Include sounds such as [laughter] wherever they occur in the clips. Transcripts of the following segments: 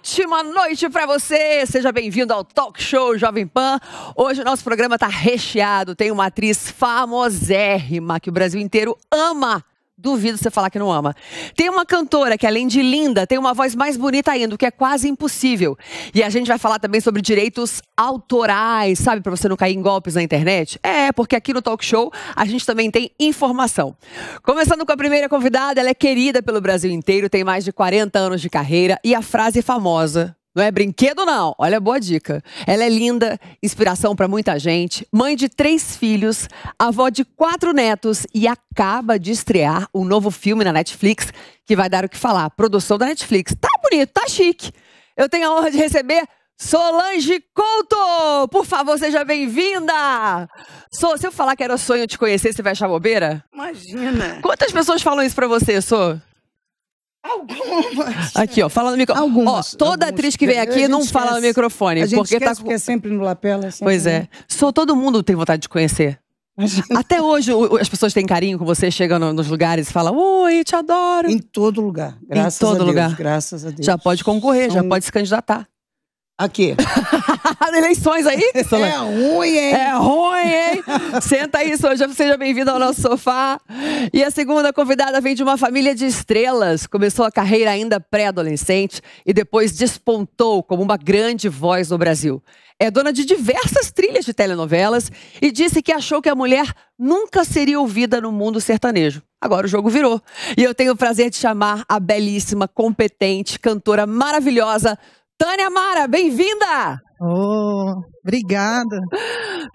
ótima noite para você! Seja bem-vindo ao Talk Show Jovem Pan. Hoje o nosso programa está recheado, tem uma atriz famosérrima que o Brasil inteiro ama Duvido você falar que não ama. Tem uma cantora que, além de linda, tem uma voz mais bonita ainda, o que é quase impossível. E a gente vai falar também sobre direitos autorais, sabe? Para você não cair em golpes na internet. É, porque aqui no Talk Show a gente também tem informação. Começando com a primeira convidada, ela é querida pelo Brasil inteiro, tem mais de 40 anos de carreira e a frase famosa não é brinquedo, não. Olha, boa dica. Ela é linda, inspiração para muita gente, mãe de três filhos, avó de quatro netos e acaba de estrear um novo filme na Netflix que vai dar o que falar. Produção da Netflix. Tá bonito, tá chique. Eu tenho a honra de receber Solange Couto. Por favor, seja bem-vinda. So, se eu falar que era o sonho te conhecer, você vai achar bobeira? Imagina. Quantas pessoas falam isso para você, Sô? Algumas. Aqui, ó, fala no microfone. Algumas. Ó, toda algumas. atriz que vem aqui não esquece. fala no microfone. A gente porque tá porque é sempre no lapela. Sempre pois é. Né? sou todo mundo tem vontade de conhecer. Até hoje as pessoas têm carinho com você, chegam nos lugares e falam, oi, te adoro. Em todo lugar. Graças em todo a Deus, lugar. Graças a Deus. Já pode concorrer, São... já pode se candidatar. Aqui. [laughs] Eleições aí? É ruim, hein? É ruim, hein? Senta aí, Soja. Seja bem-vindo ao nosso sofá. E a segunda convidada vem de uma família de estrelas. Começou a carreira ainda pré-adolescente e depois despontou como uma grande voz no Brasil. É dona de diversas trilhas de telenovelas e disse que achou que a mulher nunca seria ouvida no mundo sertanejo. Agora o jogo virou. E eu tenho o prazer de chamar a belíssima, competente, cantora maravilhosa, Tânia Mara, bem-vinda! Oh, obrigada.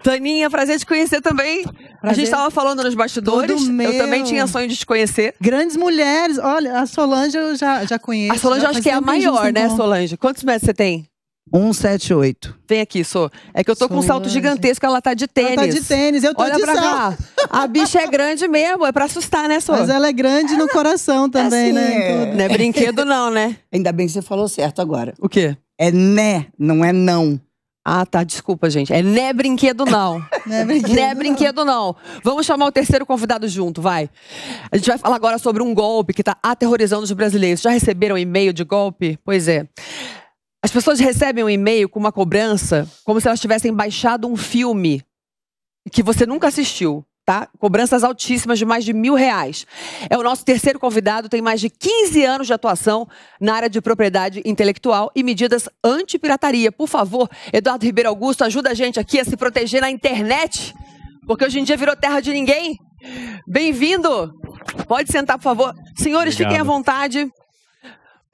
Taninha, prazer te conhecer também. Prazer. A gente estava falando nos bastidores. eu também tinha sonho de te conhecer. Grandes mulheres. Olha, a Solange eu já, já conheço. A Solange já acho que é a maior, né, Solange? Quantos metros você tem? 178. Vem aqui, Sô. É que eu tô com um salto é, gigantesco, ela tá de tênis. Ela tá de tênis, eu tô Olha de pra cá. A bicha é grande mesmo, é pra assustar, né, Sô? Mas ela é grande no coração é também, assim, né? É. Não é brinquedo não, né? [laughs] Ainda bem que você falou certo agora. O quê? É né, não é não. Ah, tá. Desculpa, gente. É né brinquedo, não. [laughs] não é brinquedo, né não. brinquedo, não. Vamos chamar o terceiro convidado junto, vai. A gente vai falar agora sobre um golpe que tá aterrorizando os brasileiros. Já receberam e-mail de golpe? Pois é. As pessoas recebem um e-mail com uma cobrança como se elas tivessem baixado um filme que você nunca assistiu, tá? Cobranças altíssimas de mais de mil reais. É o nosso terceiro convidado, tem mais de 15 anos de atuação na área de propriedade intelectual e medidas anti-pirataria. Por favor, Eduardo Ribeiro Augusto, ajuda a gente aqui a se proteger na internet, porque hoje em dia virou terra de ninguém. Bem-vindo! Pode sentar, por favor. Senhores, Obrigado. fiquem à vontade.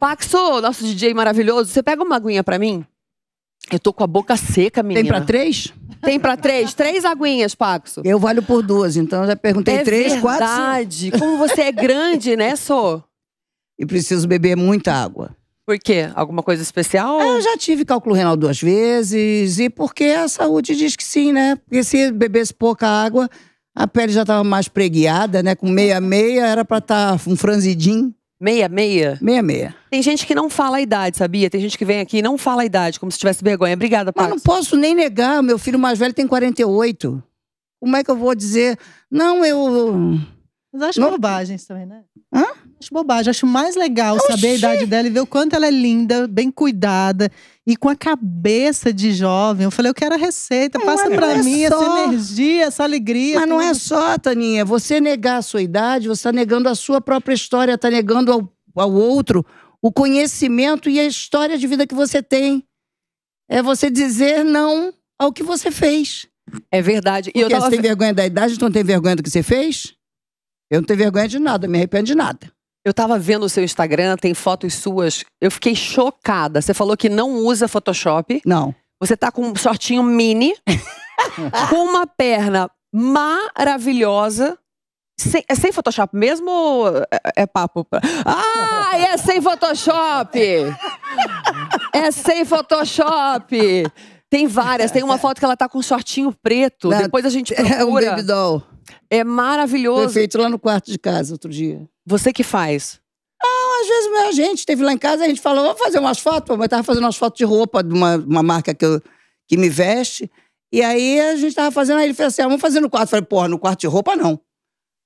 Paxo, nosso DJ maravilhoso, você pega uma aguinha para mim? Eu tô com a boca seca, menina. Tem pra três? Tem pra três? três aguinhas, Paxo. Eu valho por duas, então já perguntei é três, verdade. quatro. verdade. Como você é grande, né, Sô? E preciso beber muita água. Por quê? Alguma coisa especial? É, eu já tive cálculo renal duas vezes e porque a saúde diz que sim, né? Porque se bebesse pouca água, a pele já estava mais preguiada, né? Com meia meia era para estar tá um franzidinho. 66? 66. Tem gente que não fala a idade, sabia? Tem gente que vem aqui e não fala a idade, como se tivesse vergonha. Obrigada, Pax. Mas não posso nem negar, meu filho mais velho tem 48. Como é que eu vou dizer? Não, eu. Mas acho não... bobagens também, né? Hã? acho bobagem. Acho mais legal saber a idade dela e ver o quanto ela é linda, bem cuidada e com a cabeça de jovem. Eu falei, eu quero a receita, não, passa para é mim só... essa energia, essa alegria. Mas não é só, Taninha. Você negar a sua idade, você está negando a sua própria história, está negando ao, ao outro o conhecimento e a história de vida que você tem. É você dizer não ao que você fez. É verdade. E Porque eu tava... você tem vergonha da idade, então não tem vergonha do que você fez? Eu não tenho vergonha de nada, me arrependo de nada. Eu tava vendo o seu Instagram, tem fotos suas. Eu fiquei chocada. Você falou que não usa Photoshop. Não. Você tá com um shortinho mini, [laughs] com uma perna maravilhosa. Sem, é sem Photoshop mesmo ou é, é papo? Pra... Ah, é sem Photoshop! É sem Photoshop! Tem várias. Tem uma foto que ela tá com um shortinho preto. Não, Depois a gente procura. É um baby doll. É maravilhoso. Foi feito lá no quarto de casa outro dia. Você que faz? Ah, às vezes a gente teve lá em casa, a gente falou, vamos fazer umas fotos. Eu estava fazendo umas fotos de roupa de uma, uma marca que, eu, que me veste. E aí a gente estava fazendo, aí ele falou assim, ah, vamos fazer no quarto. Eu falei, porra, no quarto de roupa não.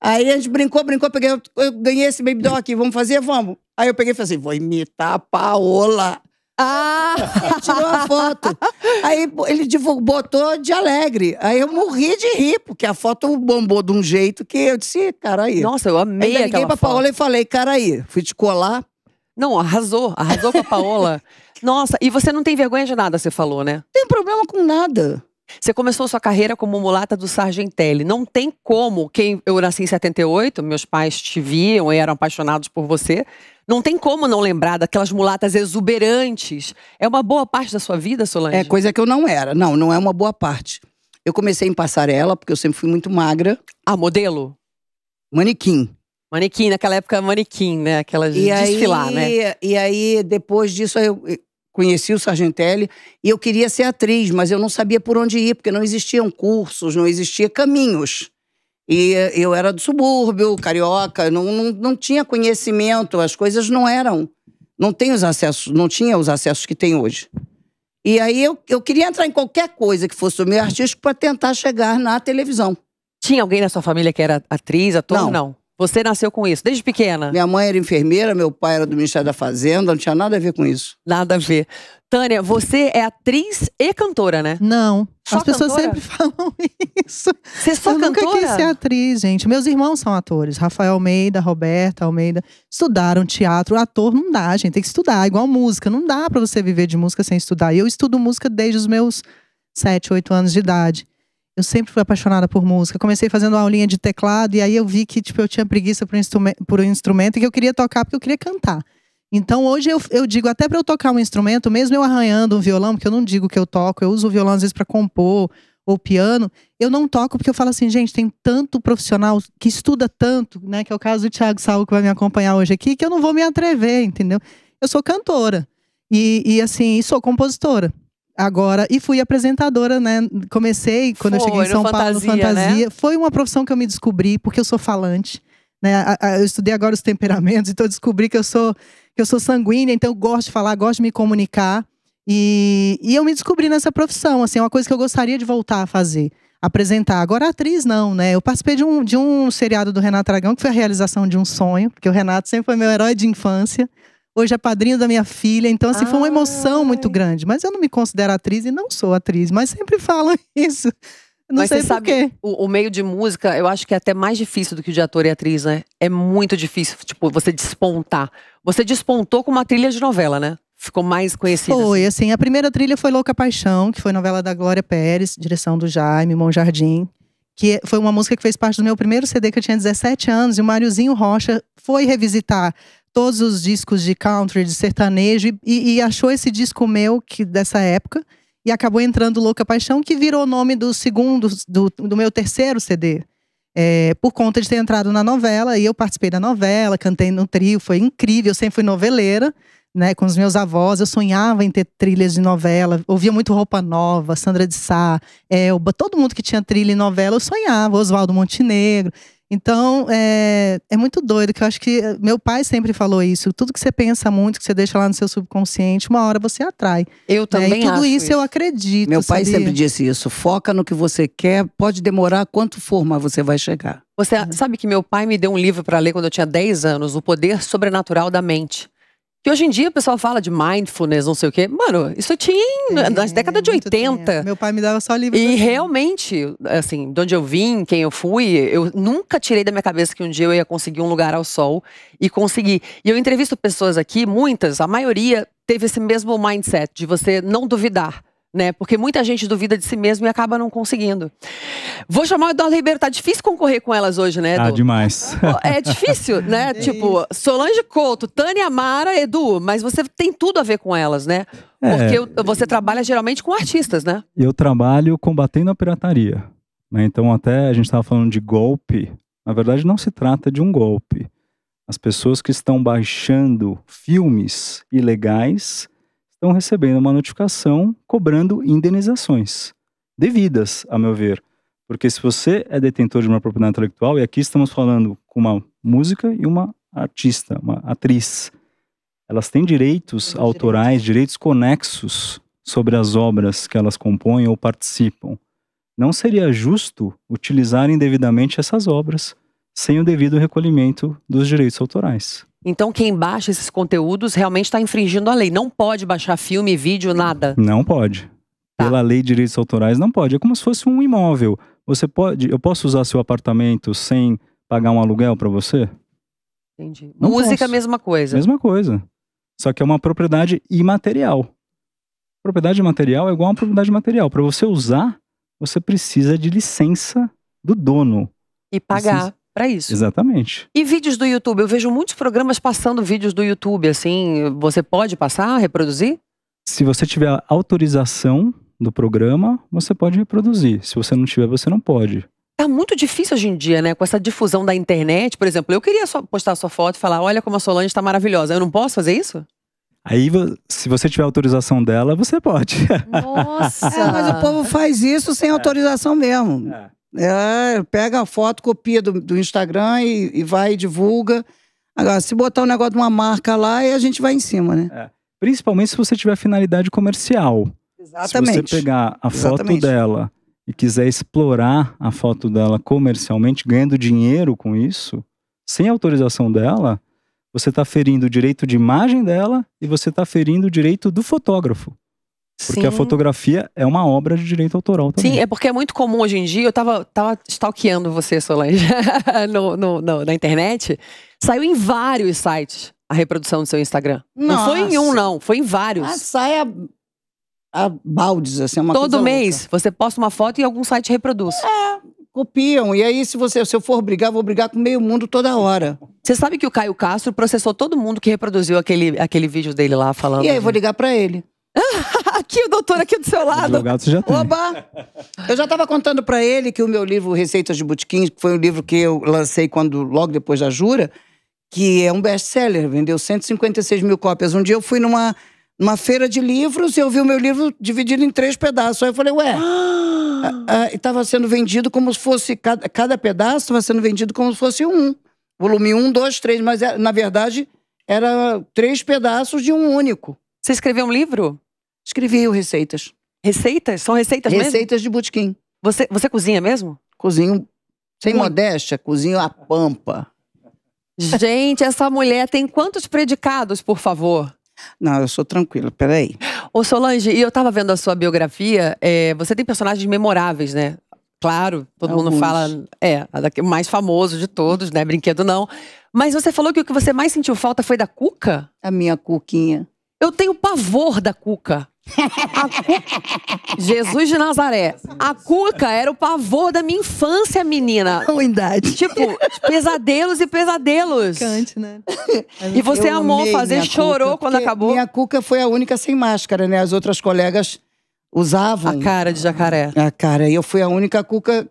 Aí a gente brincou, brincou, peguei, eu ganhei esse baby doll aqui, vamos fazer? Vamos. Aí eu peguei e falei assim, vou imitar a Paola. Ah! Ele tirou a foto. Aí ele divulgou, botou de alegre. Aí eu morri de rir, porque a foto bombou de um jeito que eu disse, cara aí. Nossa, eu amei Ainda liguei pra foto. Paola e falei, cara aí, fui te colar. Não, arrasou, arrasou com a Paola. [laughs] Nossa, e você não tem vergonha de nada, você falou, né? Não tem problema com nada. Você começou sua carreira como mulata do Sargentelli. Não tem como quem eu nasci em 78, meus pais te viam e eram apaixonados por você. Não tem como não lembrar daquelas mulatas exuberantes. É uma boa parte da sua vida, Solange? É coisa que eu não era. Não, não é uma boa parte. Eu comecei em passarela porque eu sempre fui muito magra. Ah, modelo? Manequim. Manequim, naquela época manequim, né? Aquelas e desfilar, aí, né? E aí, depois disso, eu, conheci o Sargentelli e eu queria ser atriz, mas eu não sabia por onde ir, porque não existiam cursos, não existiam caminhos. E eh, eu era do subúrbio, carioca, não, não, não tinha conhecimento, as coisas não eram. Não tem os acessos, não tinha os acessos que tem hoje. E aí eu, eu queria entrar em qualquer coisa que fosse o meio artístico para tentar chegar na televisão. Tinha alguém na sua família que era atriz, ator? Não. não. Você nasceu com isso, desde pequena? Minha mãe era enfermeira, meu pai era do Ministério da Fazenda, não tinha nada a ver com isso. Nada a ver. Tânia, você é atriz e cantora, né? Não. Só As pessoas cantora? sempre [laughs] falam isso. Você é só eu cantora? Eu nunca quis ser atriz, gente. Meus irmãos são atores. Rafael Almeida, Roberta Almeida. Estudaram teatro. Ator não dá, gente. Tem que estudar. Igual música. Não dá para você viver de música sem estudar. Eu estudo música desde os meus 7, 8 anos de idade eu sempre fui apaixonada por música. Comecei fazendo aulinha de teclado e aí eu vi que tipo eu tinha preguiça por um instrumento, por um instrumento e que eu queria tocar porque eu queria cantar. Então hoje eu, eu digo até para eu tocar um instrumento, mesmo eu arranhando um violão, porque eu não digo que eu toco, eu uso o violão às vezes para compor ou piano, eu não toco porque eu falo assim, gente, tem tanto profissional que estuda tanto, né, que é o caso do Thiago Saulo que vai me acompanhar hoje aqui, que eu não vou me atrever, entendeu? Eu sou cantora. E, e assim, e sou compositora agora e fui apresentadora, né? Comecei quando Foi, eu cheguei em São Paulo fantasia, fantasia. Né? Foi uma profissão que eu me descobri porque eu sou falante, né? Eu estudei agora os temperamentos, [laughs] então eu descobri que eu sou que eu sou sanguínea, então eu gosto de falar, gosto de me comunicar e, e eu me descobri nessa profissão, assim, é uma coisa que eu gostaria de voltar a fazer. Apresentar. Agora, atriz, não, né? Eu participei de um, de um seriado do Renato Aragão, que foi a realização de um sonho, porque o Renato sempre foi meu herói de infância hoje é padrinho da minha filha. Então, assim, foi uma emoção ah, muito grande. Mas eu não me considero atriz e não sou atriz, mas sempre falam [laughs] isso. Não Mas sei você sabe, quê. O, o, meio de música, eu acho que é até mais difícil do que o de ator e atriz, né? É muito difícil, tipo, você despontar. Você despontou com uma trilha de novela, né? Ficou mais conhecida. Foi, assim. assim a primeira trilha foi Louca Paixão, que foi novela da Glória Pérez, direção do Jaime Monjardim. Que foi uma música que fez parte do meu primeiro CD que eu tinha 17 anos, e o Máriozinho Rocha foi revisitar todos os discos de country, de sertanejo, e, e, achou esse disco meu, que dessa época, e acabou entrando Louca Paixão, que virou o nome do segundo, do, do meu terceiro CD. É, por conta de ter entrado na novela, e eu participei da novela, cantei no trio, foi incrível, eu sempre fui noveleira, né, com os meus avós, eu sonhava em ter trilhas de novela, ouvia muito Roupa Nova, Sandra de Sá, Elba, todo mundo que tinha trilha e novela, eu sonhava, Oswaldo Montenegro. Então, é, é muito doido, que eu acho que eh, meu pai sempre falou isso. Tudo que você pensa muito, que você deixa lá no seu subconsciente, uma hora você atrai. Eu também né? E tudo isso, isso, eu acredito. Meu pai sabia? sempre disse isso. Foca no que você quer, pode demorar quanto for, mas você vai chegar. Você uhum. sabe que meu pai me deu um livro para ler quando eu tinha 10 anos, O Poder Sobrenatural da Mente. Que hoje em dia o pessoal fala de mindfulness, não sei o quê. Mano, isso tinha é, nas décadas de 80. Meu pai me dava só livro. E assim. realmente, assim, de onde eu vim, quem eu fui, eu nunca tirei da minha cabeça que um dia eu ia conseguir um lugar ao sol e consegui. E eu entrevisto pessoas aqui, muitas, a maioria teve esse mesmo mindset de você não duvidar né? Porque muita gente duvida de si mesmo e acaba não conseguindo. Vou chamar o Eduardo Ribeiro, tá difícil concorrer com elas hoje, né, Edu? Ah, demais. É difícil, né? [laughs] É tipo, isso. Solange Couto, Tânia Mara, Edu, mas você tem tudo a ver com elas, né? É. Porque você trabalha geralmente com artistas, né? Eu trabalho combatendo a pirataria. Né? Então, até a gente estava falando de golpe. Na verdade, não se trata de um golpe. As pessoas que estão baixando filmes ilegais estão recebendo uma notificação cobrando indenizações devidas, a meu ver. Porque se você é detentor de uma propriedade intelectual, e aqui estamos falando com uma música e uma artista, uma atriz, elas têm direitos Tem autorais, direito. direitos conexos sobre as obras que elas compõem ou participam. Não seria justo utilizar indevidamente essas obras sem o devido recolhimento dos direitos autorais. Então, quem baixa esses conteúdos realmente está infringindo a lei. Não pode baixar filme, vídeo, nada. Não pode. Tá. Pela lei de direitos autorais, não pode. É como se fosse um imóvel. Você pode, eu posso usar seu apartamento sem pagar um aluguel para você? Entendi. Não Música, é posso. mesma coisa. Mesma coisa. Só que é uma propriedade imaterial. Propriedade material é igual a uma propriedade material. Para você usar, você precisa de licença do dono. E pagar para isso. Exatamente. E vídeos do YouTube? Eu vejo muitos programas passando vídeos do YouTube, assim. Você pode passar, reproduzir? Se você tiver autorização do programa, você pode reproduzir. Se você não tiver, você não pode. Tá muito difícil hoje em dia, né? Com essa difusão da internet, por exemplo, eu queria só postar sua foto e falar: olha como a Solange está maravilhosa. Eu não posso fazer isso? Aí, se você tiver autorização dela, você pode. Nossa! é, [laughs] mas o povo faz isso sem autorização mesmo. É. É, pega a foto, copia do, do Instagram e, e, vai e divulga. Agora, se botar um negócio de uma marca lá, a gente vai em cima, né? É. Principalmente se você tiver finalidade comercial. Exatamente. Se você pegar a foto Exatamente. dela e quiser explorar a foto dela comercialmente, ganhando dinheiro com isso, sem autorização dela, você está ferindo o direito de imagem dela e você está ferindo o direito do fotógrafo. Porque Sim. a fotografia é uma obra de direito autoral também. Sim, é porque é muito comum hoje em dia. Eu tava, tava stalkeando você, Solange, [laughs] no, no, no, na internet. Saiu em vários sites a reprodução do seu Instagram. Nossa. Não foi em um, não. Foi em vários. Ah, sai a, a baldes, assim, é uma Todo mês louca. você posta uma foto e algum site reproduz. É, copiam. E aí, se, você, se eu for brigar, vou brigar com meio mundo toda hora. Você sabe que o Caio Castro processou todo mundo que reproduziu aquele, aquele vídeo dele lá falando. E aí, eu vou ligar para ele. [laughs] aqui, doutor, aqui do seu lado. Advogado você já tem. Oba! [laughs] Eu já estava contando para ele que o meu livro Receitas de Botequim, que foi um livro que eu lancei quando logo depois da Jura, que é um best-seller, vendeu 156 mil cópias. Um dia eu fui numa, numa feira de livros e eu vi o meu livro dividido em três pedaços. Aí eu falei, ué... [gasps] E Estava sendo vendido como se fosse... Cada, cada pedaço estava sendo vendido como se fosse um. Volume um, dois, três, mas é, na verdade era três pedaços de um único. Você escreveu um livro? Escrevia receitas. Receitas? São receitas, receitas mesmo? Receitas de butiquim Você, você cozinha mesmo? Cozinho, sem Muito. modéstia, cozinho a pampa. Gente, essa mulher tem quantos predicados, por favor? Não, eu sou tranquila, peraí. Ô Solange, e eu tava vendo a sua biografia, é, você tem personagens memoráveis, né? Claro, todo Alguns. mundo fala, é, o mais famoso de todos, né? Brinquedo não. Mas você falou que o que você mais sentiu falta foi da cuca? A minha cuquinha. Eu tenho pavor da cuca. [laughs] Jesus de Nazaré. A cuca era o pavor da minha infância, menina. Ruindade. [laughs] Tipo, pesadelos e pesadelos. Cante, né? [laughs] E você eu amou fazer, chorou cuca, quando acabou? Minha cuca foi a única sem máscara, né? As outras colegas usavam. A cara de jacaré. A cara. E eu fui a única cuca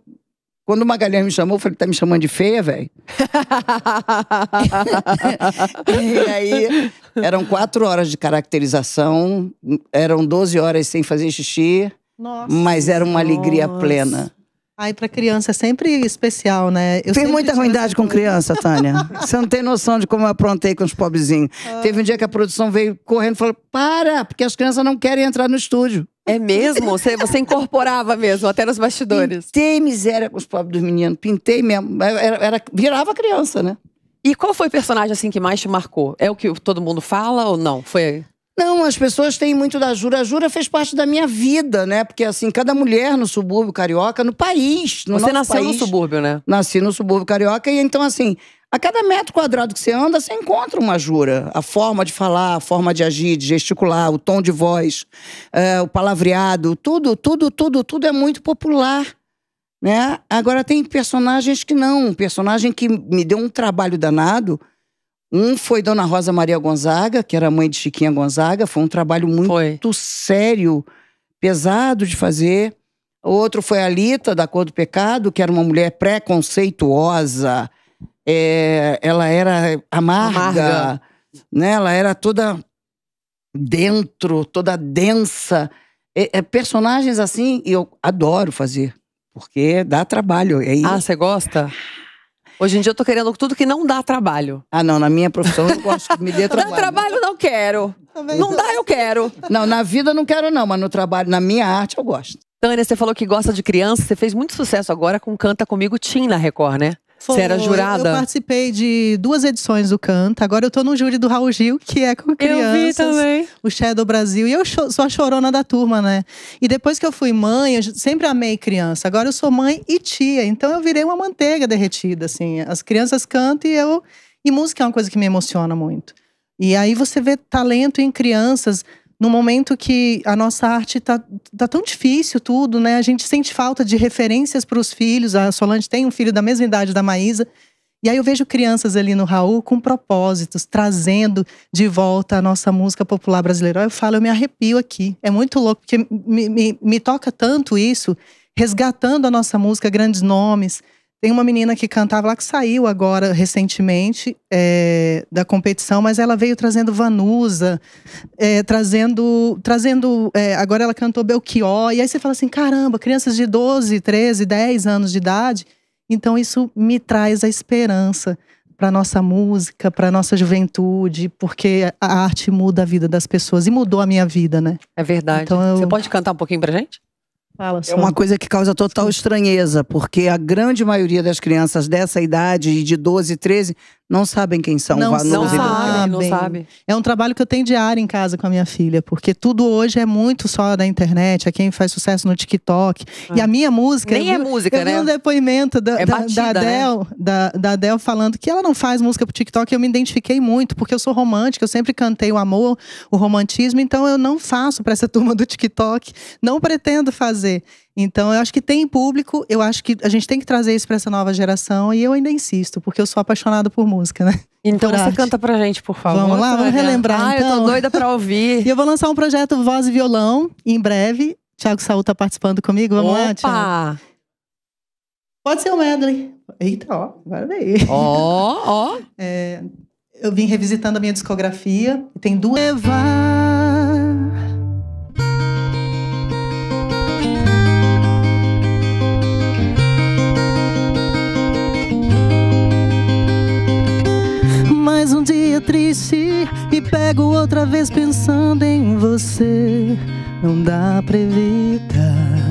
quando o Magalhães me chamou, eu falei, tá me chamando de feia, velho? [laughs] e aí, eram quatro horas de caracterização, eram 12 horas sem fazer xixi, nossa, mas era uma alegria plena. Ai, pra criança é sempre especial, né? Eu muita ruindade com criança, Tânia. Você não tem noção de como eu aprontei com os pobrezinhos. Ah. Teve um dia que a produção veio correndo e falou: para, porque as crianças não querem entrar no estúdio. É mesmo? Você, você incorporava mesmo, até nos bastidores. Pintei miséria com os pobres dos meninos. Pintei mesmo. Era, era, virava criança, né? E qual foi o personagem assim que mais te marcou? É o que todo mundo fala ou não? Foi não, as pessoas têm muito da Jura. A Jura fez parte da minha vida, né? Porque, assim, cada mulher no subúrbio carioca, no país, no Você nasceu país, no subúrbio, né? Nasci no subúrbio carioca e, então, assim, a cada metro quadrado que você anda, você encontra uma jura. A forma de falar, a forma de agir, de gesticular, o tom de voz, é, o palavreado, tudo, tudo, tudo, tudo é muito popular. Né? Agora tem personagens que não. Um personagem que me deu um trabalho danado. Um foi Dona Rosa Maria Gonzaga, que era mãe de Chiquinha Gonzaga. Foi um trabalho muito foi. sério, pesado de fazer. Outro foi a Lita, da Cor do Pecado, que era uma mulher preconceituosa é, ela era amarga, amarga, Né? ela era toda dentro, toda densa. É, é, personagens assim eu adoro fazer, porque dá trabalho. ah, você gosta? Hoje em dia eu tô querendo tudo que não dá trabalho. Ah, não, na minha profissão eu gosto que me dê [laughs] trabalho. dá trabalho, não quero. não dá, eu quero. Não, na vida não quero, não, mas no trabalho, na minha arte, eu gosto. Tânia, você falou que gosta de criança, você fez muito sucesso agora com Canta Comigo Tim na Record, né? Você era jurada? Eu participei de duas edições do Canta. Agora eu tô no júri do Raul Gil, que é com crianças. Eu vi também. O Shadow Brasil. E eu sou a chorona da turma, né? E depois que eu fui mãe, eu sempre amei criança. Agora eu sou mãe e tia. Então eu virei uma manteiga derretida, assim. As crianças cantam e eu… E música é uma coisa que me emociona muito. E aí você vê talento em crianças no momento que a nossa arte está tá tão difícil tudo, né? A gente sente falta de referências para os filhos. A Solange tem um filho da mesma idade da Maísa. E aí eu vejo crianças ali no Raul com propósitos, trazendo de volta a nossa música popular brasileira. Eu falo, eu me arrepio aqui. É muito louco, porque me, me, me toca tanto isso, resgatando a nossa música, grandes nomes, tem uma menina que cantava lá que saiu agora recentemente é, da competição, mas ela veio trazendo Vanusa, é, trazendo. trazendo é, agora ela cantou Belchior. E aí você fala assim: caramba, crianças de 12, 13, 10 anos de idade. Então isso me traz a esperança para nossa música, para nossa juventude, porque a arte muda a vida das pessoas e mudou a minha vida, né? É verdade. Então, eu... Você pode cantar um pouquinho para gente? Fala, é uma coisa que causa total estranheza, porque a grande maioria das crianças dessa idade, de 12, 13, não sabem quem são não Vanusa sabem, Não sabem. É um trabalho que eu tenho diário em casa com a minha filha, porque tudo hoje é muito só da internet, é quem faz sucesso no TikTok. Ah. E a ah. minha música. Nem é música, eu né? Eu vi um depoimento da, é batida, da né? Adele, né? da, da Adele falando que ela não faz música pro TikTok. Eu me identifiquei muito, porque eu sou romântica, eu sempre cantei o amor, o romantismo, então eu não faço para essa [laughs] turma do TikTok, não pretendo fazer. Então, eu acho que tem público, eu acho que a gente tem que trazer isso para essa nova geração e eu ainda insisto, porque eu sou apaixonada por música, né? Então por você arte. canta pra gente, por favor. Vamos lá, vamos relembrar. Ah, então. eu tô então. doida pra ouvir. [laughs] e eu vou lançar um projeto Voz e Violão em breve. Tiago Saúl tá participando comigo. Vamos Opa! lá, Tiago. Pode ser um medley. Eita, ó, agora veio. [laughs] Ó, ó. É, eu vim revisitando a minha discografia. Tem duas. Levar. dia triste, me pego outra vez pensando em você. Não dá pra evitar.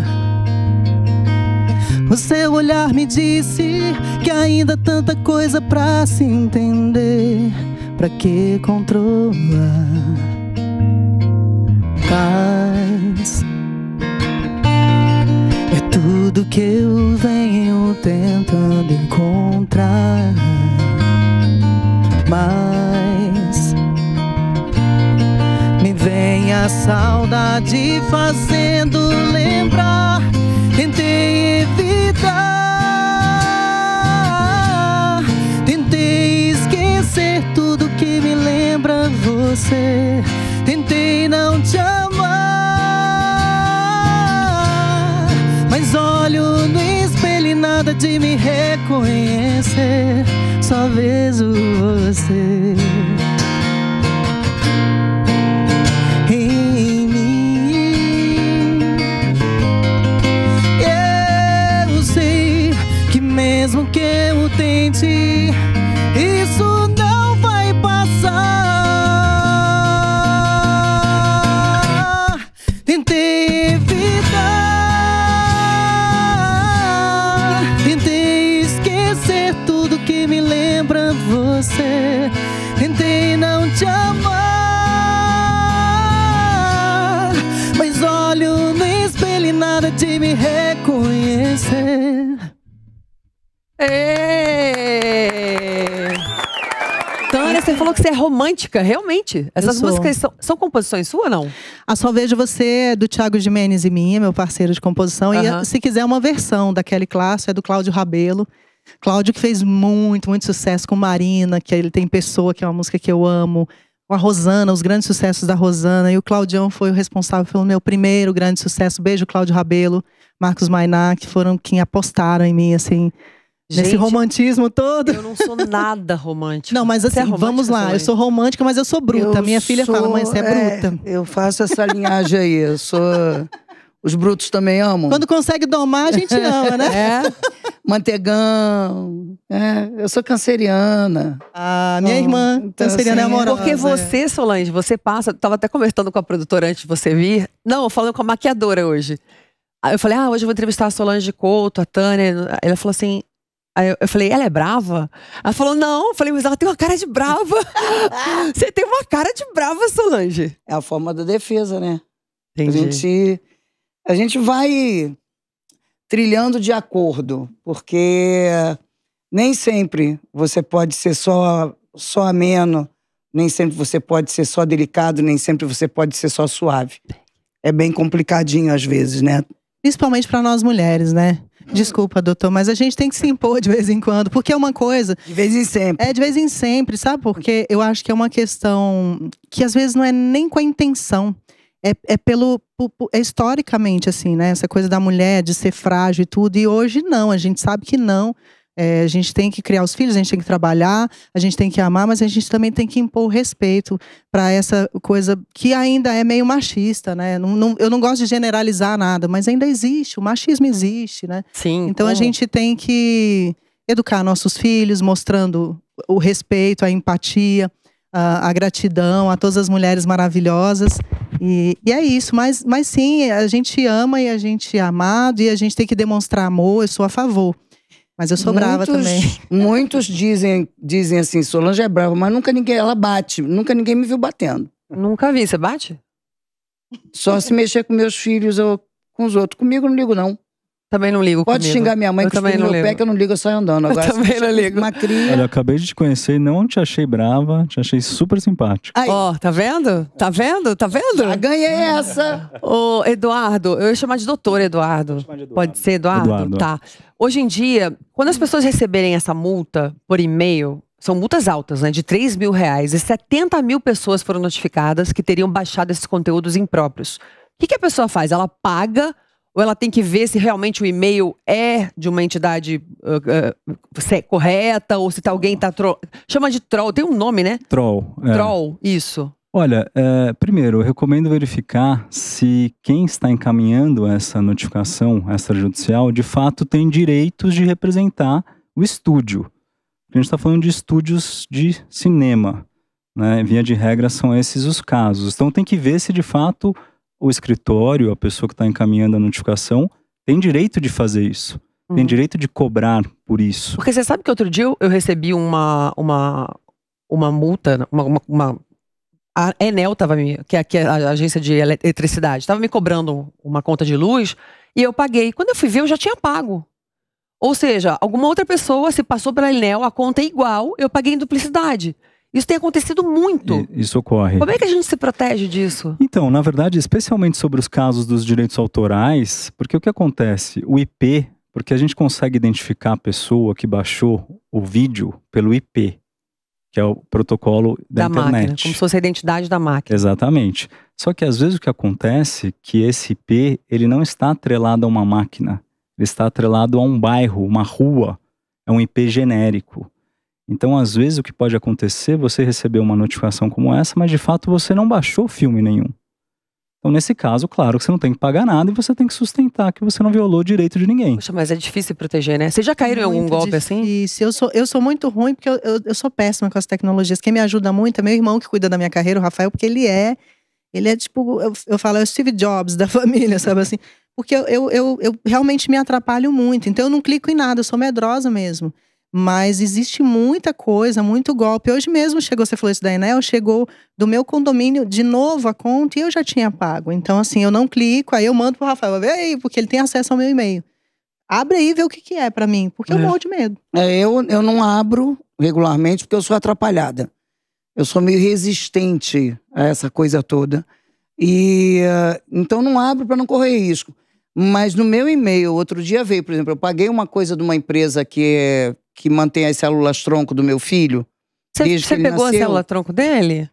O seu olhar me disse que ainda há tanta coisa pra se entender. Pra que controlar? Paz é tudo que eu venho tentando encontrar mais. Me vem a saudade fazendo lembrar, tentei evitar, tentei esquecer tudo que me lembra você, tentei não te amar, mas olho no espelho e nada de me reconhecer só vejo você. você. Tentei não te amar, mas olho no espelho e nada de me reconhecer. Ei. Tânia, você falou que você é romântica, realmente. Essas músicas são, são composições suas, não? A ah, Só Vejo Você é do Thiago Jimenez e minha, meu parceiro de composição. Uh -huh. E se quiser uma versão da Kelly Clássico, é do Cláudio Rabelo. Cláudio que fez muito, muito sucesso com Marina, que ele tem Pessoa, que é uma música que eu amo. Com a Rosana, os grandes sucessos da Rosana. E o Claudião foi o responsável pelo meu primeiro grande sucesso. Beijo, Cláudio Rabelo, Marcos Mainá, que foram quem apostaram em mim, assim. Gente, nesse romantismo todo. Eu não sou nada romântica. Não, mas é assim, é vamos lá. Também? Eu sou romântica, mas eu sou bruta. Eu Minha filha fala, mãe, você é, é, bruta. Eu faço essa linhagem aí. Eu sou. Os brutos também amam. Quando consegue domar, a gente ama, né? É mantegão. É, eu sou canceriana. A minha então, irmã, então, canceriana é assim, é amorosa. Porque né? você, Solange, você passa. Tava até conversando com a produtora antes de você vir. Não, falando com a maquiadora hoje. Aí eu falei, ah, hoje eu vou entrevistar a Solange Couto, a Tânia. Ela falou assim. Aí eu falei, ela é brava? Ela falou, não. Eu falei, mas ela tem uma cara de brava. [laughs] você tem uma cara de brava, Solange. É a forma da defesa, né? Entendi. A gente, a gente vai trilhando de acordo, porque nem sempre você pode ser só, só ameno, nem sempre você pode ser só delicado, nem sempre você pode ser só suave. É bem complicadinho às vezes, né? Principalmente para nós mulheres, né? Desculpa, doutor, mas a gente tem que se impor de vez em quando, porque é uma coisa. De vez em sempre. É, de vez em sempre, sabe? Porque eu acho que é uma questão que às vezes não é nem com a intenção é, é pelo é historicamente assim, né? Essa coisa da mulher de ser frágil e tudo. E hoje não, a gente sabe que não. É, a gente tem que criar os filhos, a gente tem que trabalhar, a gente tem que amar, mas a gente também tem que impor respeito para essa coisa que ainda é meio machista, né? Não, não, eu não gosto de generalizar nada, mas ainda existe, o machismo existe, né? Sim. Então como? a gente tem que educar nossos filhos, mostrando o respeito, a empatia a, gratidão a todas as mulheres maravilhosas. E, e, é isso, mas, mas sim, a gente ama e a gente é amado e a gente tem que demonstrar amor, eu sou a favor. Mas eu sou muitos, brava também. [laughs] Muitos dizem, dizem assim, Solange é brava, mas nunca ninguém, ela bate, nunca ninguém me viu batendo. Nunca vi, você bate? Só se mexer com meus filhos ou com os outros. Comigo não ligo, não. Também não ligo. Pode comigo. xingar minha mãe eu que também não meu ligo. pé que eu não ligo, eu andando. Agora, eu também não ligo. Uma cria... Olha, eu acabei de te conhecer, não te achei brava, te achei super simpática. Ó, oh, tá vendo? Tá vendo? Tá vendo? Já ganhei essa! Ô, Eduardo, eu ia chamar de doutor Eduardo. De Eduardo. Pode ser Eduardo? Eduardo? Tá. Hoje em dia, quando as pessoas receberem essa multa por e-mail, são multas altas, né? De 3 mil reais. E 70 mil pessoas foram notificadas que teriam baixado esses conteúdos impróprios. O que, que a pessoa faz? Ela paga ou ela tem que ver se realmente o e-mail é de uma entidade uh, uh, é correta, ou se tá, alguém tá troll. Chama de troll, tem um nome, né? Troll. É. Troll, isso. Olha, é, primeiro, eu recomendo verificar se quem está encaminhando essa notificação extrajudicial de fato tem direitos de representar o estúdio. A gente está falando de estúdios de cinema. Né? Via de regra, são esses os casos. Então, tem que ver se de fato o escritório, a pessoa que está encaminhando a notificação, tem direito de fazer isso. Tem uhum. direito de cobrar por isso. Porque você sabe que outro dia eu recebi uma, uma, uma multa, uma, uma, uma a Enel estava me, que é, que é a agência de eletricidade, estava me cobrando uma conta de luz e eu paguei. Quando eu fui ver, eu já tinha pago. Ou seja, alguma outra pessoa se passou pela Enel, a conta é igual, eu paguei em duplicidade. Isso tem acontecido muito. Isso ocorre. Como é que a gente se protege disso? Então, na verdade, especialmente sobre os casos dos direitos autorais, porque o que acontece? O IP, porque a gente consegue identificar a pessoa que baixou o vídeo pelo IP, que é o protocolo da, da internet. Máquina, como se fosse a identidade da máquina. Exatamente. Só que às vezes o que acontece é que esse IP, ele não está atrelado a uma máquina, ele está atrelado a um bairro, uma rua, é um IP genérico. Então, às vezes, o que pode acontecer, você receber uma notificação como essa, mas de fato você não baixou filme nenhum. Então, nesse caso, claro que você não tem que pagar nada e você tem que sustentar que você não violou o direito de ninguém. Poxa, mas é difícil proteger, né? Vocês já caíram muito em algum golpe assim? difícil. assim? Eu sou, eu sou muito ruim porque eu, eu, eu, sou péssima com as tecnologias. Quem me ajuda muito é meu irmão que cuida da minha carreira, o Rafael, porque ele é. Ele é tipo, eu, eu falo, é o Steve Jobs da [laughs] família, sabe assim? Porque eu, eu, eu, eu realmente me atrapalho muito. Então eu não clico em nada, eu sou medrosa mesmo. Mas existe muita coisa, muito golpe. Hoje mesmo chegou, você falou isso da Enel, chegou do meu condomínio de novo a conta e eu já tinha pago. Então, assim, eu não clico, aí eu mando pro Rafael, vê aí, porque ele tem acesso ao meu e-mail. Abre aí e vê o que, que é para mim, porque eu é. morro de medo. É, eu, eu não abro regularmente porque eu sou atrapalhada. Eu sou meio resistente a essa coisa toda. E eh, então não abro para não correr risco. Mas no meu e-mail, outro dia veio, por exemplo, eu paguei uma coisa de uma empresa que é que mantém as células tronco do meu filho. Você, você pegou nasceu. a célula tronco dele?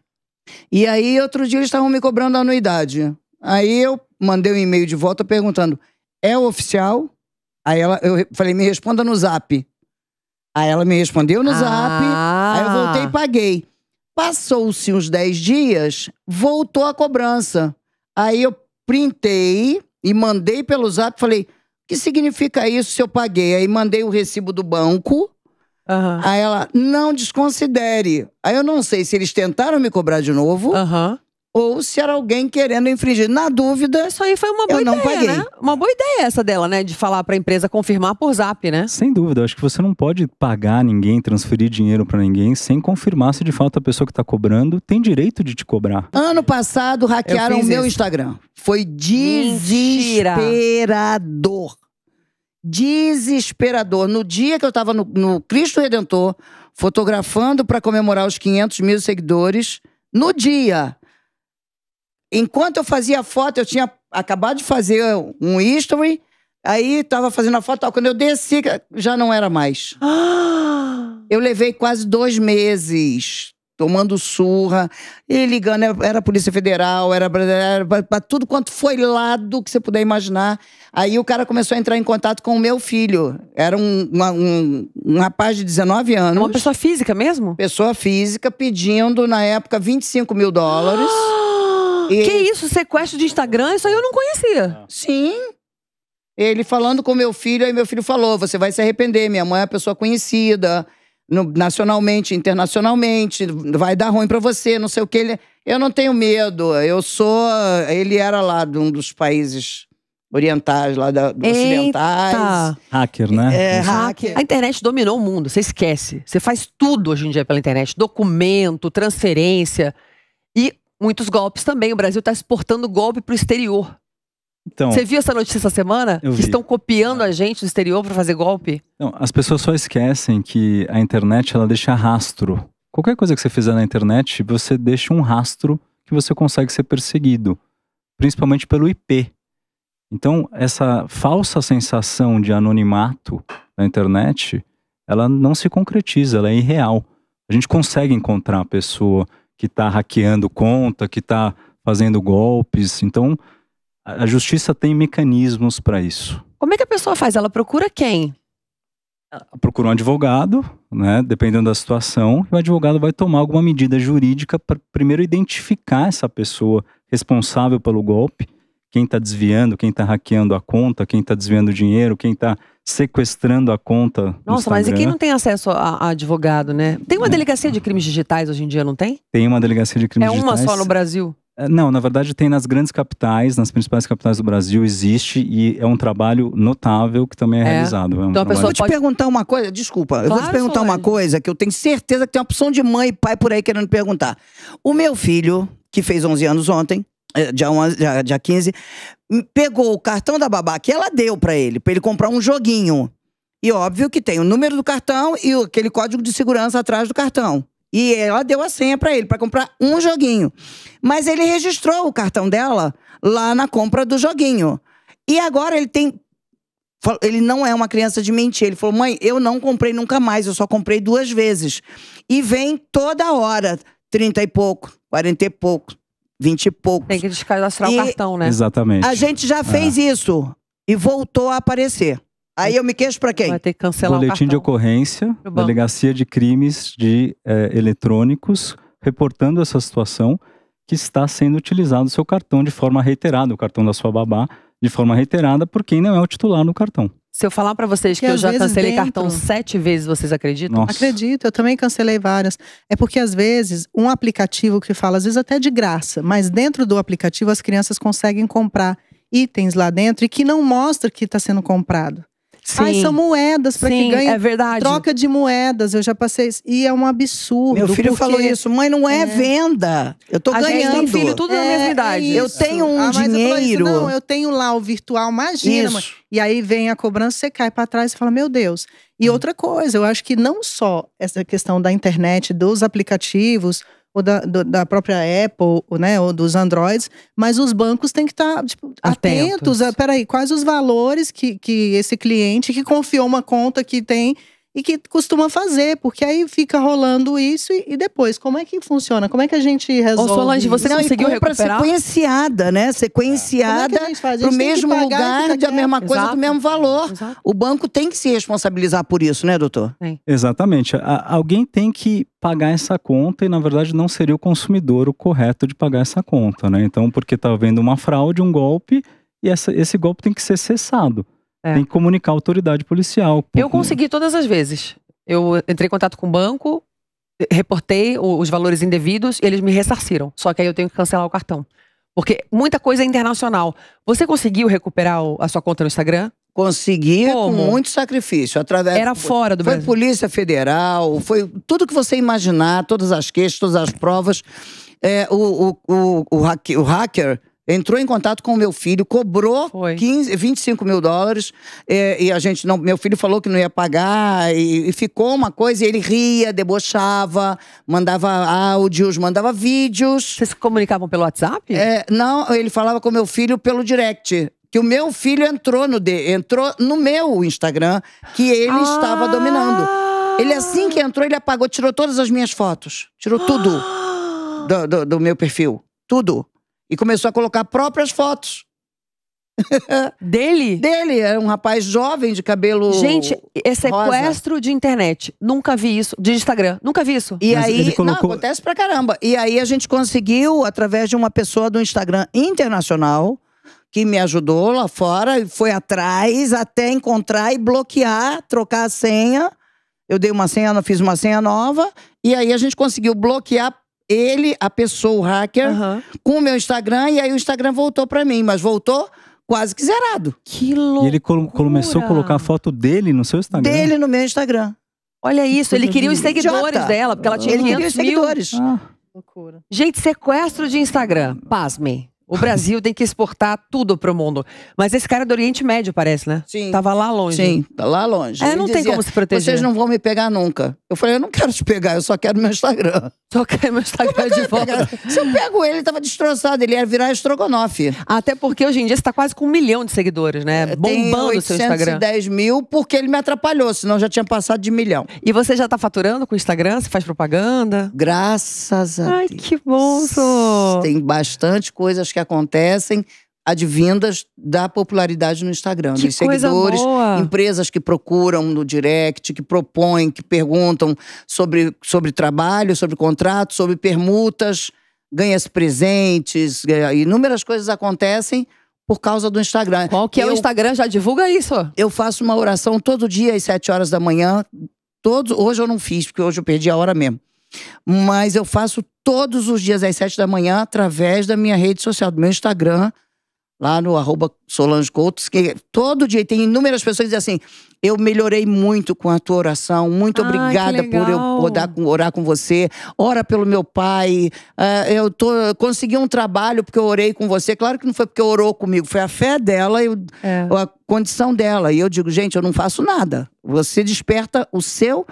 E aí, outro dia, eles estavam me cobrando a anuidade. Aí eu mandei um e-mail de volta perguntando: é oficial? Aí ela, eu falei, me responda no zap. Aí ela me respondeu no ah. zap. Aí eu voltei e paguei. Passou-se uns 10 dias, voltou a cobrança. Aí eu printei e mandei pelo zap, falei: que significa isso se eu paguei? Aí mandei o recibo do banco. Uhum. Aí ela, não desconsidere. Aí eu não sei se eles tentaram me cobrar de novo. Uhum. Ou se era alguém querendo infringir. Na dúvida. Isso aí foi uma boa eu ideia. Não paguei. Né? Uma boa ideia essa dela, né? De falar para a empresa confirmar por zap, né? Sem dúvida. Acho que você não pode pagar ninguém, transferir dinheiro para ninguém, sem confirmar se de fato a pessoa que está cobrando tem direito de te cobrar. Ano passado hackearam o meu isso. Instagram. Foi desesperador desesperador. No dia que eu estava no, no, Cristo Redentor, fotografando para comemorar os 500 mil seguidores, no dia, enquanto eu fazia a foto, eu tinha acabado de fazer um history, aí estava fazendo a foto, quando eu desci, já não era mais. [gasps] Eu levei quase dois meses tomando surra, e ligando, é, era Polícia Federal, era para tudo quanto foi lado que você puder imaginar. Aí o cara começou a entrar em contato com o meu filho. Era um, uma, um, um rapaz de 19 anos. Uma pessoa física mesmo? Pessoa física, pedindo, na época, 25 mil dólares. Ah, [gasps] e... Que isso? Sequestro de Instagram? Isso aí eu não conhecia. Ah. Sim ele falando com meu filho, aí meu filho falou: você vai se arrepender, minha mãe é uma pessoa conhecida, no, nacionalmente, internacionalmente, vai dar ruim para você, não sei o que. Ele, eu não tenho medo, eu sou. Ele era lá de um dos países orientais, lá da, do ocidentais. Hacker, né? É, hacker. A internet dominou o mundo, você esquece. Você faz tudo hoje em dia pela internet: documento, transferência. E muitos golpes também. O Brasil está exportando golpe para o exterior. Então, Você viu essa notícia essa semana? que vi. estão copiando ah. a gente do exterior para fazer golpe? Não, as pessoas só esquecem que a internet ela deixa rastro. Qualquer coisa que você fizer na internet, você deixa um rastro que você consegue ser perseguido, principalmente pelo IP. Então, essa falsa sensação de anonimato na internet, ela não se concretiza, ela é irreal. A gente consegue encontrar a pessoa que está hackeando conta, que está fazendo golpes. Então, a justiça tem mecanismos para isso. Como é que a pessoa faz? Ela procura quem? Procura um advogado, né? Dependendo da situação, o advogado vai tomar alguma medida jurídica para primeiro identificar essa pessoa responsável pelo golpe, quem está desviando, quem está hackeando a conta, quem está desviando o dinheiro, quem está sequestrando a conta. Nossa, mas e quem não tem acesso a, a advogado, né? Tem uma delegacia de crimes digitais hoje em dia, não tem? Tem uma delegacia de crimes digitais. É uma digitais. só no Brasil? É, não, na verdade tem nas grandes capitais, nas principais capitais do Brasil, existe e é um trabalho notável que também é, é. realizado. É um então, a pessoa eu vou pode... te perguntar uma coisa, desculpa, claro, eu vou te perguntar uma coisa que eu tenho certeza que tem uma opção de mãe e pai por aí querendo perguntar. O meu filho, que fez 11 anos ontem, eh, dia, 11, eh, dia 15, pegou o cartão da babá que ela deu para ele, para ele comprar um joguinho. E óbvio que tem o número do cartão e aquele código de segurança atrás do cartão. E ela deu a senha para ele para comprar um joguinho. Mas ele registrou o cartão dela lá na compra do joguinho. E agora ele tem ele não é uma criança de mentir. Ele falou: mãe, eu não comprei nunca mais, eu só comprei duas vezes. E vem toda hora, 30 e pouco, 40 e pouco, 20 e pouco. Tem que descadastrar e o cartão, né? Exatamente. A gente já é. fez é. isso e voltou a aparecer. Aí eu me queixo para quem? Vai ter que cancelar Boletim o de ocorrência tá Delegacia de Crimes de é, Eletrônicos reportando essa situação que está sendo utilizado o seu cartão de forma reiterada, o cartão da sua babá, de forma reiterada por quem não é o titular no cartão. Se eu falar para vocês que, que eu já cancelei dentro... cartão sete vezes, vocês acreditam? Nossa. Acredito, eu também cancelei várias. É porque às vezes um aplicativo que fala, às vezes até de graça, mas dentro do aplicativo as crianças conseguem comprar itens lá dentro e que não mostra que está sendo comprado. Sim. Ai, são moedas para que ganhe. É verdade. Troca de moedas, eu já passei isso. E é um absurdo. Meu filho porque... falou isso, mãe, não é, é, venda. Eu tô a ganhando. Gente tem filho tudo é, na mesma idade. É eu tenho um ah, dinheiro. Eu não, eu tenho lá o virtual, imagina. Isso. Mãe. E aí vem a cobrança, você cai para trás e fala: "Meu Deus". E hum. outra coisa, eu acho que não só essa questão da internet, dos aplicativos, ou da, do, da própria Apple, ou, né, ou dos Androids, mas os bancos têm que estar tá, tipo, atentos. atentos a, peraí, quais os valores que, que esse cliente que confiou uma conta que tem e que costuma fazer, porque aí fica rolando isso e, e, depois, como é que funciona? Como é que a gente resolve? Ô, Solange, você não, conseguiu é é recuperar? sequenciada, né? É. Sequenciada é. para o mesmo lugar, a mesma coisa, Exato. do mesmo valor. Exato. O banco tem que se responsabilizar por isso, né, doutor? Sim. Exatamente. A, alguém tem que pagar essa conta e, na verdade, não seria o consumidor o correto de pagar essa conta, né? Então, porque está havendo uma fraude, um golpe, e essa, esse golpe tem que ser cessado. É. Tem que comunicar a autoridade policial. Porque... Eu consegui todas as vezes. Eu entrei em contato com o banco, reportei os valores indevidos e eles me ressarciram. Só que aí eu tenho que cancelar o cartão. Porque muita coisa é internacional. Você conseguiu recuperar a sua conta no Instagram? Consegui. com muito sacrifício. Através, Era fora do foi Brasil. Foi Polícia Federal, foi tudo que você imaginar, todas as queixas, todas as provas. É, o, o, o, o, o hacker entrou em contato com o meu filho, cobrou 15, 25 mil dólares é, e a gente não, meu filho falou que não ia pagar e, e, ficou uma coisa. E ele ria, debochava, mandava áudios, mandava vídeos. Vocês se comunicavam pelo WhatsApp? É, não, ele falava com meu filho pelo direct. Que o meu filho entrou no de, entrou no meu Instagram que ele ah. estava dominando. Ele assim que entrou ele apagou, tirou todas as minhas fotos, tirou tudo ah. [gasps] do, do, do meu perfil, tudo. E começou a colocar próprias fotos. [laughs] Dele? Dele, era é um rapaz jovem de cabelo. Gente, é sequestro rosa. de internet. Nunca vi isso. De Instagram, nunca vi isso. E Mas aí, colocou... não, acontece pra caramba. E aí a gente conseguiu, através de uma pessoa do Instagram internacional, que me ajudou lá fora, e foi atrás até encontrar e bloquear, trocar a senha. Eu dei uma senha, fiz uma senha nova, e aí a gente conseguiu bloquear ele, a pessoa, o hacker, uhum. com o meu Instagram, e aí o Instagram voltou para mim, mas voltou quase que zerado. Que louco! E ele começou a colocar a foto dele no seu Instagram? Dele no meu Instagram. Olha isso, ele queria os seguidores Jota. dela, porque ela tinha ele 500 queria os seguidores. Ah. Loucura. Gente, sequestro de Instagram, pasmem. O Brasil tem que exportar tudo pro mundo. Mas esse cara é do Oriente Médio, parece, né? Sim. Tava lá longe. Sim, tá lá longe. É, não dizia, tem como se proteger. Vocês não vão me pegar nunca. Eu falei, eu não quero te pegar, eu só quero meu Instagram. Só quero meu Instagram é de volta. Se eu pego ele, ele tava destroçado, ele ia virar estrogonofe. Até porque hoje em dia você tá quase com um milhão de seguidores, né? É, Bombando o seu Instagram. 10 mil porque ele me atrapalhou, senão já tinha passado de milhão. E você já tá faturando com o Instagram? Você faz propaganda? Graças a Ai, Deus. Ai, que bom, Tem bastante coisas que acontecem advindas da popularidade no Instagram, que dos seguidores, boa. empresas que procuram no direct, que propõem, que perguntam sobre, sobre trabalho, sobre contrato, sobre permutas, ganha-se presentes, inúmeras coisas acontecem por causa do Instagram. Qual que eu, é o Instagram? Já divulga isso. Eu faço uma oração todo dia às 7 horas da manhã. Todo, hoje eu não fiz, porque hoje eu perdi a hora mesmo. Mas eu faço todos os dias às sete da manhã através da minha rede social, do meu Instagram, lá no arroba Solange Coutos, que todo dia tem inúmeras pessoas que dizem assim, eu melhorei muito com a tua oração, muito ah, obrigada por eu orar, orar com, você, ora pelo meu pai, uh, eu tô, consegui um trabalho porque eu orei com você, claro que não foi porque orou comigo, foi a fé dela, e é. a condição dela, e eu digo, gente, eu não faço nada, você desperta o seu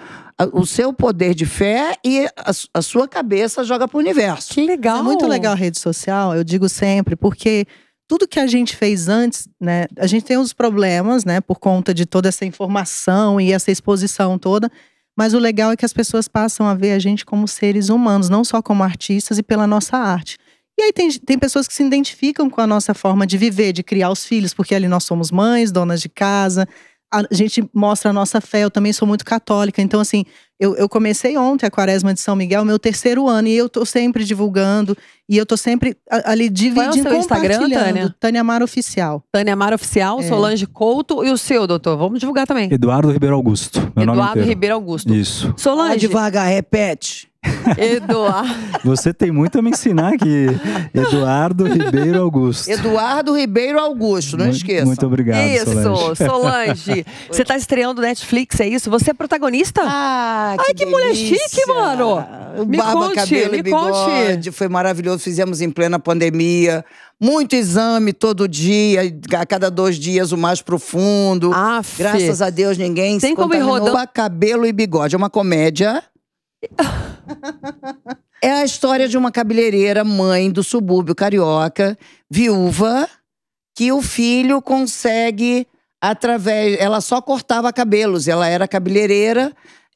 o seu poder de fé e a, a sua cabeça joga para o universo. Que legal! É muito legal a rede social, eu digo sempre, porque tudo que a gente fez antes, né? A gente tem uns problemas, né? Por conta de toda essa informação e essa exposição toda. Mas o legal é que as pessoas passam a ver a gente como seres humanos, não só como artistas e pela nossa arte. E aí tem, tem pessoas que se identificam com a nossa forma de viver, de criar os filhos, porque ali nós somos mães, donas de casa, a gente mostra a nossa fé. Eu também sou muito católica. Então, assim, eu, eu, comecei ontem a Quaresma de São Miguel, meu terceiro ano, e eu tô sempre divulgando, e eu tô sempre ali dividindo. Qual é o seu Instagram, Tânia? Tânia Mar Oficial. Tânia Mar Oficial, é. Solange Couto e o seu, doutor. Vamos divulgar também. Eduardo Ribeiro Augusto. Eduardo Ribeiro Augusto. Isso. Solange. Vai devagar, repete. Eduardo. Você tem muito a me ensinar aqui. Eduardo Ribeiro Augusto. Eduardo Ribeiro Augusto, não esqueça. Muito obrigado, isso, Solange. Solange. [laughs] você está estreando Netflix, é isso? Você é protagonista? Ah, que Ai, que delícia. mulher chique, mano. Me Barba, conte, cabelo me bigode. conte. Foi maravilhoso, fizemos em plena pandemia. Muito exame todo dia, a cada dois dias o mais profundo. Aff. Graças a Deus ninguém Tem se como ir rodando. cabelo e bigode. É uma comédia [laughs] é a história de uma cabeleireira, mãe do subúrbio carioca, viúva, que o filho consegue através. Ela só cortava cabelos, ela era cabeleireira.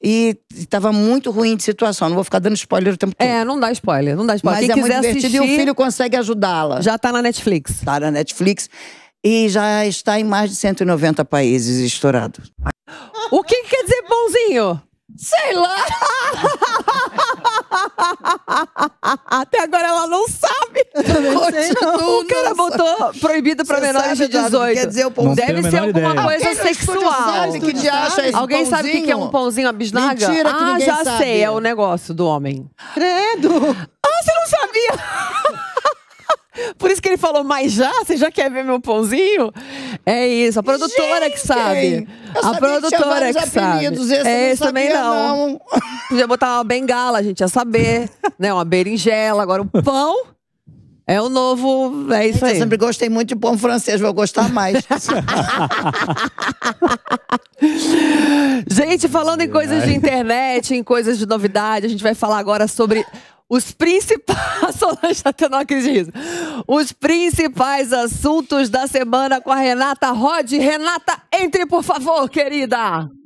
E estava muito ruim de situação. Não vou ficar dando spoiler o tempo é, todo. É, não dá spoiler, não dá spoiler. Mas Quem é quiser muito divertido assistir, e o filho consegue ajudá-la. Já está na Netflix. Está na Netflix e já está em mais de 190 países estourado. O que, que quer dizer bonzinho? Sei lá! [laughs] Até agora ela não sabe. Continua, O cara botou proibido para menores de 18. Quer dizer, o pãozinho Deve ser alguma ideia. coisa sexual. Sabe que de acha esse Alguém pãozinho? sabe o que é um pãozinho, a Mentira, ah, já sabe. sei, é o negócio do homem. Credo! Ah, você não sabia? [laughs] por isso que ele falou, mas já? Você já quer ver meu pãozinho? É isso, a produtora Gente, que sabe. a produtora que, que sabe. Esse é, esse também não. não. [laughs] Podia botar uma bengala, a gente ia saber. [laughs] né, uma berinjela, agora o pão. É o novo. É isso gente, aí. Eu sempre gostei muito de pão francês, vou gostar mais. [laughs] gente, falando em coisas de internet, em coisas de novidade, a gente vai falar agora sobre os principais. A [laughs] está tendo crise Os principais assuntos da semana com a Renata Rod. Renata, entre, por favor, querida. [laughs]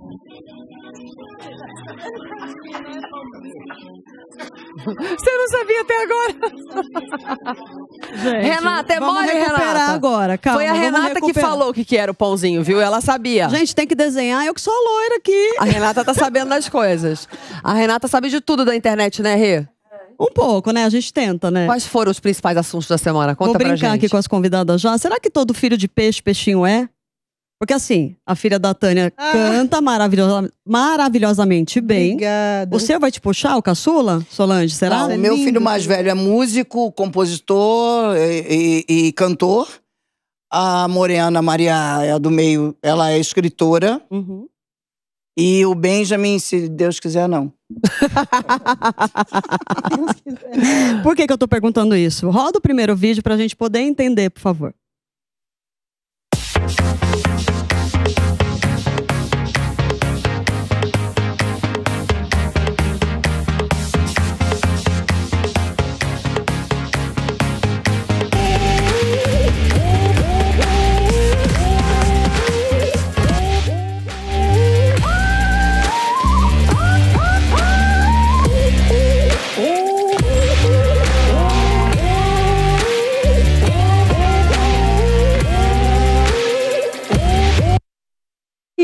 Você não sabia até agora. Gente, Renata, é mole, Renata. agora, calma. Foi a Renata que falou o que, que era o pãozinho, viu? Ela sabia. Gente, tem que desenhar. Eu que sou a loira aqui. A Renata tá sabendo das coisas. A Renata sabe de tudo da internet, né, Rê? Um pouco, né? A gente tenta, né? Quais foram os principais assuntos da semana? Conta Vou brincar aqui com as convidadas já. Será que todo filho de peixe, peixinho é? Porque assim, a filha da Tânia ah. canta maravilhosa, maravilhosamente bem. Obrigada. O seu vai te puxar, o caçula, Solange, será? Não, ah, o é meu lindo. filho mais velho é músico, compositor e, e, e cantor. A Morena Maria é do meio, ela é escritora. Uhum. E o Benjamin, se Deus quiser, não. [laughs] Deus quiser. Por que, que eu tô perguntando isso? Roda o primeiro vídeo pra gente poder entender, por favor.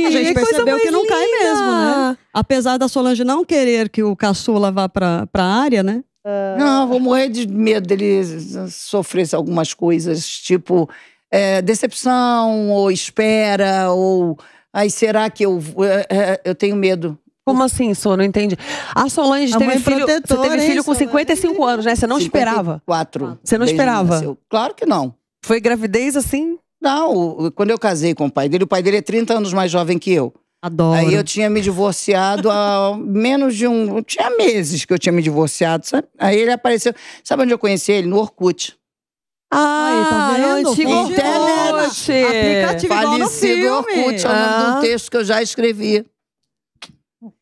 a gente é percebeu que não linda. cai mesmo, né? Apesar da Solange não querer que o caçula vá pra, pra área, né? Uh... Não, vou morrer de medo dele sofrer algumas coisas, tipo é, decepção, ou espera, ou. Aí será que eu. É, é, eu tenho medo. Como assim, Sô? Não entendi. A Solange a teve filho. Você teve filho hein, com 55 anos, né? Você não 54. esperava. Quatro. Você não esperava. Nasceu. Claro que não. Foi gravidez assim? Não, quando eu casei com o pai dele, o pai dele é 30 anos mais jovem que eu. Adoro. Aí eu tinha me divorciado há [laughs] menos de um. Tinha meses que eu tinha me divorciado, sabe? Aí ele apareceu. Sabe onde eu conheci ele? No Orkut. Ah, Ai, tá é vendo? antigo internet. Aplicativo Falecido Orkut é o ah. nome de um ah. texto que eu já escrevi.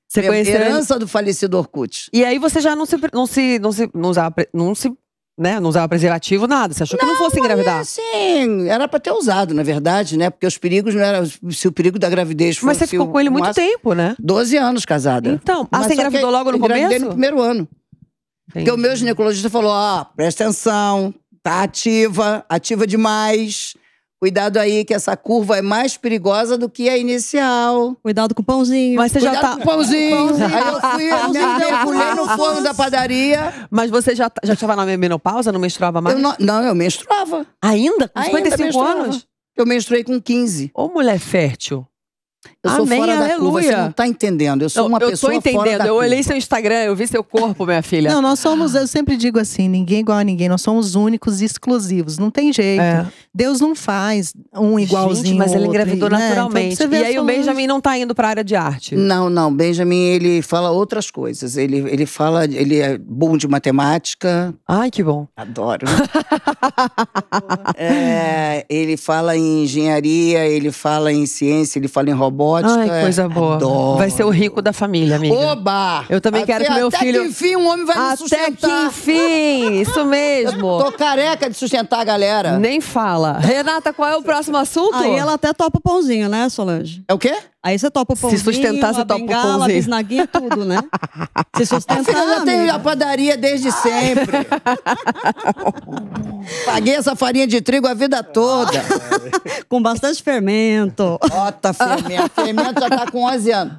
Você conheceu Herança ele? do falecido Orkut. E aí você já não se, não se, não se, não se, não se né? Não usava preservativo, nada. Você achou não, que não fosse engravidar? É Sim, era pra ter usado, na verdade, né? Porque os perigos não eram. Se o perigo da gravidez fosse. Mas você ficou com ele muito tempo, né? 12 anos casada. Então, ah, você engravidou logo no começo? no primeiro ano. Entendi. Porque o meu ginecologista falou: ó, ah, presta atenção, tá ativa, ativa demais. Cuidado aí que essa curva é mais perigosa do que a inicial. Cuidado com o pãozinho. Mas você Cuidado já tá... com o pãozinho. pãozinho. Aí eu fui, eu no forno da padaria. Mas você já, já estava na menopausa? Não menstruava mais? Eu não, não, eu menstruava. Ainda? Com 55 Ainda anos? Eu menstruei com 15. Ô mulher fértil. Eu sou Amém, fora aleluia. da curva, você não tá entendendo. Eu sou não, uma eu pessoa fora da Eu tô entendendo. Eu olhei seu Instagram, eu vi seu corpo, minha filha. Não, nós somos, eu sempre digo assim, ninguém é igual a ninguém. Nós somos únicos e exclusivos. Não tem jeito. É. Deus não faz um igualzinho Gente, mas ele engravidou naturalmente. Né? Então, e aí o Benjamin não tá indo pra área de arte. Não, não. Benjamin, ele fala outras coisas. Ele, ele fala, ele é bom de matemática. Ai, que bom. Adoro. [laughs] é, ele fala em engenharia, ele fala em ciência, ele fala em robótica ótica. Ai, coisa é, boa. Adoro. Vai ser o rico da família, amiga. Oba! Eu também até, quero que meu até filho... Até que enfim um homem vai até me sustentar. Até que enfim, isso [laughs] mesmo. Eu tô careca de sustentar a galera. Nem fala. Renata, qual é o próximo assunto? Aí ela até topa o pãozinho, né, Solange? É o quê? Aí você topa o pãozinho, Se sustentar, você topa o pãozinho. a bisnaguinha, tudo, né? [laughs] Se sustentar, a já tenho a padaria desde sempre. [laughs] Paguei essa farinha de trigo a vida toda. Com bastante fermento. Bota fermento experimento já tá com 11 anos.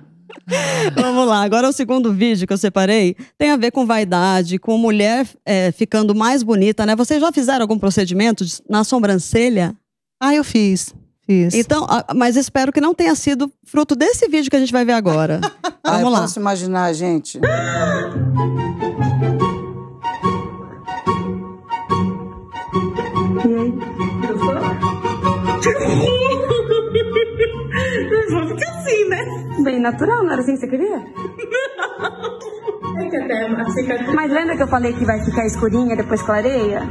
Vamos lá, agora o segundo vídeo que eu separei tem a ver com vaidade, com mulher é, ficando mais bonita, né? Vocês já fizeram algum procedimento na sobrancelha? Ah, eu fiz. Fiz. Então, mas espero que não tenha sido fruto desse vídeo que a gente vai ver agora. [laughs] Ah, Vamos eu lá. Posso imaginar, gente. E aí? [laughs] Vou ficar assim, né? Bem natural, não era assim que você queria? É que até a Mas lembra que eu falei que vai ficar escurinha depois clareia?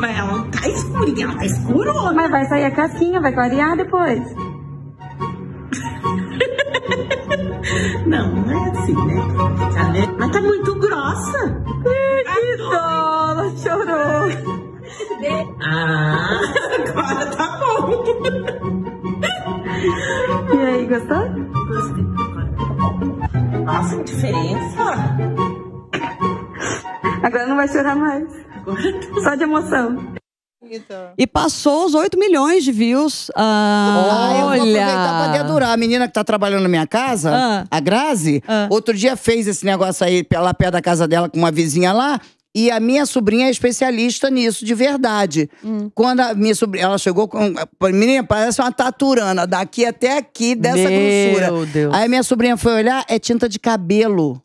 Mas ela tá escurinha, ela tá escuro. Mas vai sair a casquinha, vai clarear depois. Não, não é assim, né? Tá, né? Mas tá muito grossa. Que dó, ela chorou. Ah, agora tá bom. E aí, gostou? Gostei. Nossa, que diferença! Agora não vai chorar mais. Tá. Só de emoção. E passou os 8 milhões de views. Ah, Olha! Ah, eu vou aproveitar pra dedurar. A menina que tá trabalhando na minha casa, ah. a Grazi, ah. outro dia fez esse negócio aí lá perto da casa dela com uma vizinha lá. E a minha sobrinha é especialista nisso, de verdade. Hum. Quando a minha sobrinha, ela chegou com. Menina, parece uma taturana, daqui até aqui, dessa Meu grossura. Deus. Aí minha sobrinha foi olhar, é tinta de cabelo.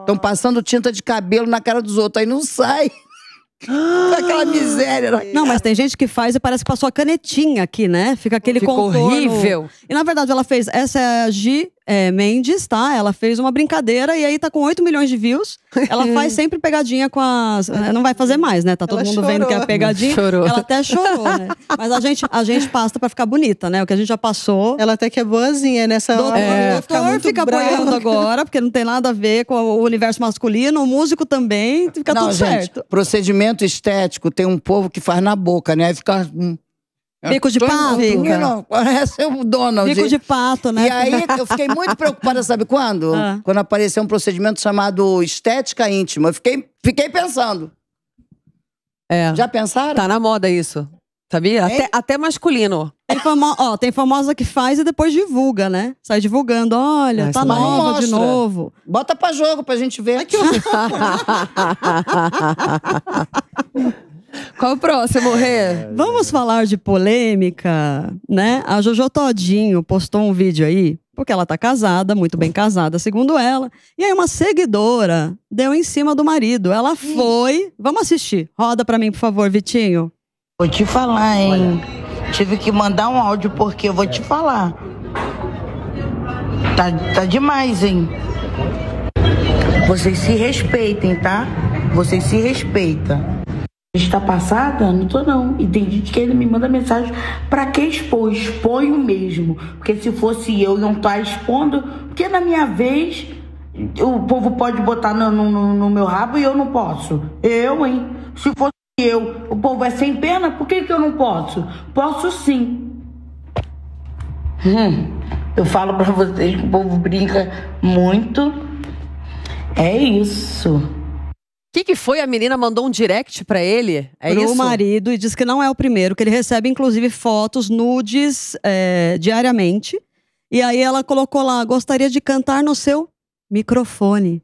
Estão oh. passando tinta de cabelo na cara dos outros, aí não sai. Ah, [gasps] aquela miséria. Não, né? não, mas tem gente que faz e parece que passou a canetinha aqui, né? Fica aquele Ficou contorno. horrível. E na verdade ela fez, essa é a G é, Mendes, tá? Ela fez uma brincadeira e aí tá com 8 milhões de views. Ela [laughs] faz sempre pegadinha com as. Eh, não vai fazer mais, né? Tá todo ela mundo chorou. vendo que é pegadinha. Chorou. Ela até chorou, né? Mas a gente, a gente passa pra ficar bonita, né? O que a gente já passou. Ela até que é boazinha nessa doutor, é, doutor fica, fica apoiando agora, porque não tem nada a ver com o universo masculino, o músico também, fica não, tudo gente, certo. Procedimento estético tem um povo que faz na boca, né? Aí fica. Hum. É. Bico de pato? não. Não, parece o Donald. Bico de pato, né? E aí eu fiquei muito [laughs] preocupada, sabe quando? Ah. Quando apareceu um procedimento chamado estética íntima. Eu fiquei, fiquei pensando. É. Já pensaram? Tá na moda isso. Sabia? Até, até, masculino. Tem, famo... Ó, tem famosa que faz e depois divulga, né? Sai divulgando. Olha, Mas é, tá nova mostra. de novo. Bota pra jogo pra gente ver. Aqui, que [laughs] [laughs] Qual o próximo, Rê? Vamos falar de polêmica, né? A Jojo Todinho postou um vídeo aí, porque ela tá casada, muito bem casada, segundo ela. E aí uma seguidora deu em cima do marido. Ela foi. Vamos assistir. Roda pra mim, por favor, Vitinho. Vou te falar, hein? Tive que mandar um áudio porque eu vou te falar. Tá, tá demais, hein? Vocês se respeitem, tá? Vocês se respeitam está passada? Não tô não. E tem gente que ainda me manda mensagem para que expor? Exponho mesmo. Porque se fosse eu, não tá expondo. Porque na minha vez, o povo pode botar no, no, no meu rabo e eu não posso. Eu, hein? Se fosse eu, o povo é sem pena, por que, que eu não posso? Posso sim. Hum, eu falo para vocês que o povo brinca muito. É isso que, que foi? A menina mandou um direct para ele? É Pro isso? marido e diz que não é o primeiro, que ele recebe, inclusive, fotos nudes é, diariamente. E aí ela colocou lá: gostaria de cantar no seu microfone.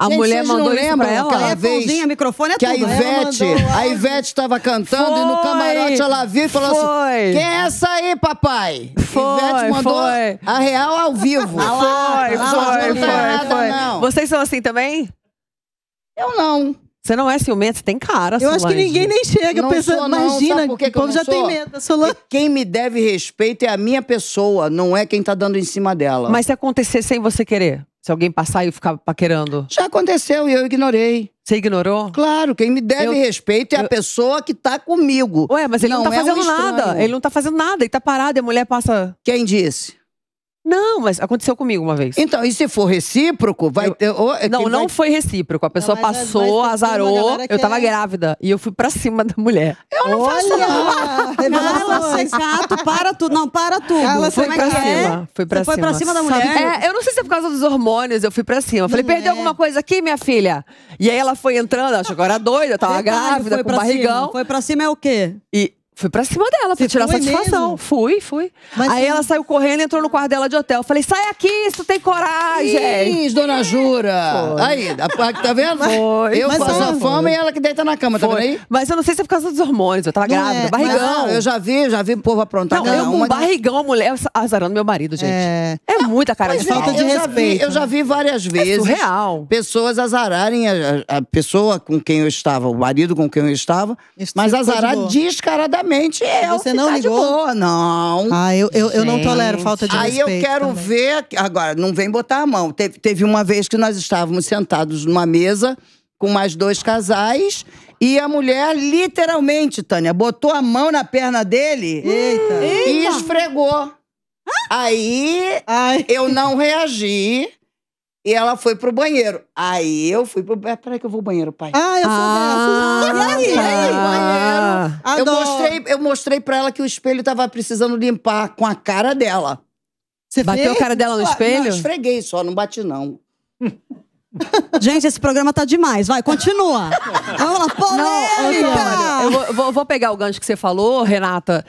A Gente, mulher mandou isso pra ela. Aquela é vez microfone é que tudo. Né? a Ivete, a Ivete tava cantando foi, e no camarote ela viu e falou assim, foi. assim: Quem é essa aí, papai? Foi, Ivete mandou foi. a real ao vivo. Foi, foi, foi, foi, Vocês são assim também? Eu não. Você não é ciumento, você tem cara, Eu acho que ninguém nem chega não pensando, sou, não. imagina, o povo já sou? tem medo. Solange. Quem me deve respeito é a minha pessoa, não é quem tá dando em cima dela. Mas se acontecer sem você querer? Se alguém passar e ficar paquerando? Já aconteceu e eu ignorei. Você ignorou? Claro, quem me deve eu, respeito é eu, a pessoa que tá comigo. Ué, mas ele não, não tá é fazendo um nada. Ele não tá fazendo nada, ele tá parado e a mulher passa. Quem disse? Não, mas aconteceu comigo uma vez. Então, e se for recíproco, vai eu, ter. Ou, é não, não foi recíproco. A pessoa não, mas, passou, mas azarou. Eu tava é... grávida e eu fui pra cima da mulher. Eu não Olha! faço não secato, para tudo. Não, para tudo. Ela é é? foi pra cima. Fui pra cima. foi pra cima da mulher? eu não sei se é por causa dos hormônios, eu fui pra cima. Eu falei, perdeu alguma coisa aqui, minha filha? E aí ela foi entrando, achou que eu era doida, eu tava Verdade, grávida, com barrigão. Cima. Foi pra cima é o quê? E Fui pra cima dela, pra tirar satisfação. Mesmo? Fui, fui. Mas aí sim. ela saiu correndo e entrou no quarto dela de hotel. falei, sai aqui, você tem coragem. Sim, dona Jura. Foi. Aí, tá vendo? Foi. Eu Mas faço a fama e ela que deita na cama, tá vendo aí? Mas eu não sei se é por causa dos hormônios, eu tava não é, grávida, é. barrigão. eu já vi, já vi o povo aprontar. Não, não eu com um barrigão, mulher, azarando meu marido, é. gente. É, é muita cara Mas de falta de respeito. eu já vi né? várias é vezes. É surreal. Pessoas azararem a, a, pessoa com quem eu estava, o marido com quem eu estava, Isso mas tipo azarar descaradamente sinceramente, eu é, Você não tá ligou? Boa. Não. Ah, eu, eu, eu não tolero falta de Aí respeito. Aí eu quero também. ver. Agora, não vem botar a mão. Teve, teve uma vez que nós estávamos sentados numa mesa com mais dois casais. E a mulher, literalmente, Tânia, botou a mão na perna dele Eita. e esfregou. Aí Ai. eu não reagi. E ela foi pro banheiro. Aí eu fui pro. peraí, que eu vou ao banheiro, pai. Ah, eu sou ah, E aí? Ah, banheiro. Eu mostrei, eu mostrei pra ela que o espelho tava precisando limpar com a cara dela. Você bateu fez? a cara dela no espelho? Não, esfreguei só, não bati, não. [laughs] Gente, esse programa tá demais. Vai, continua. [laughs] Vamos lá, polêmica! Não, eu vou, vou pegar o gancho que você falou, Renata.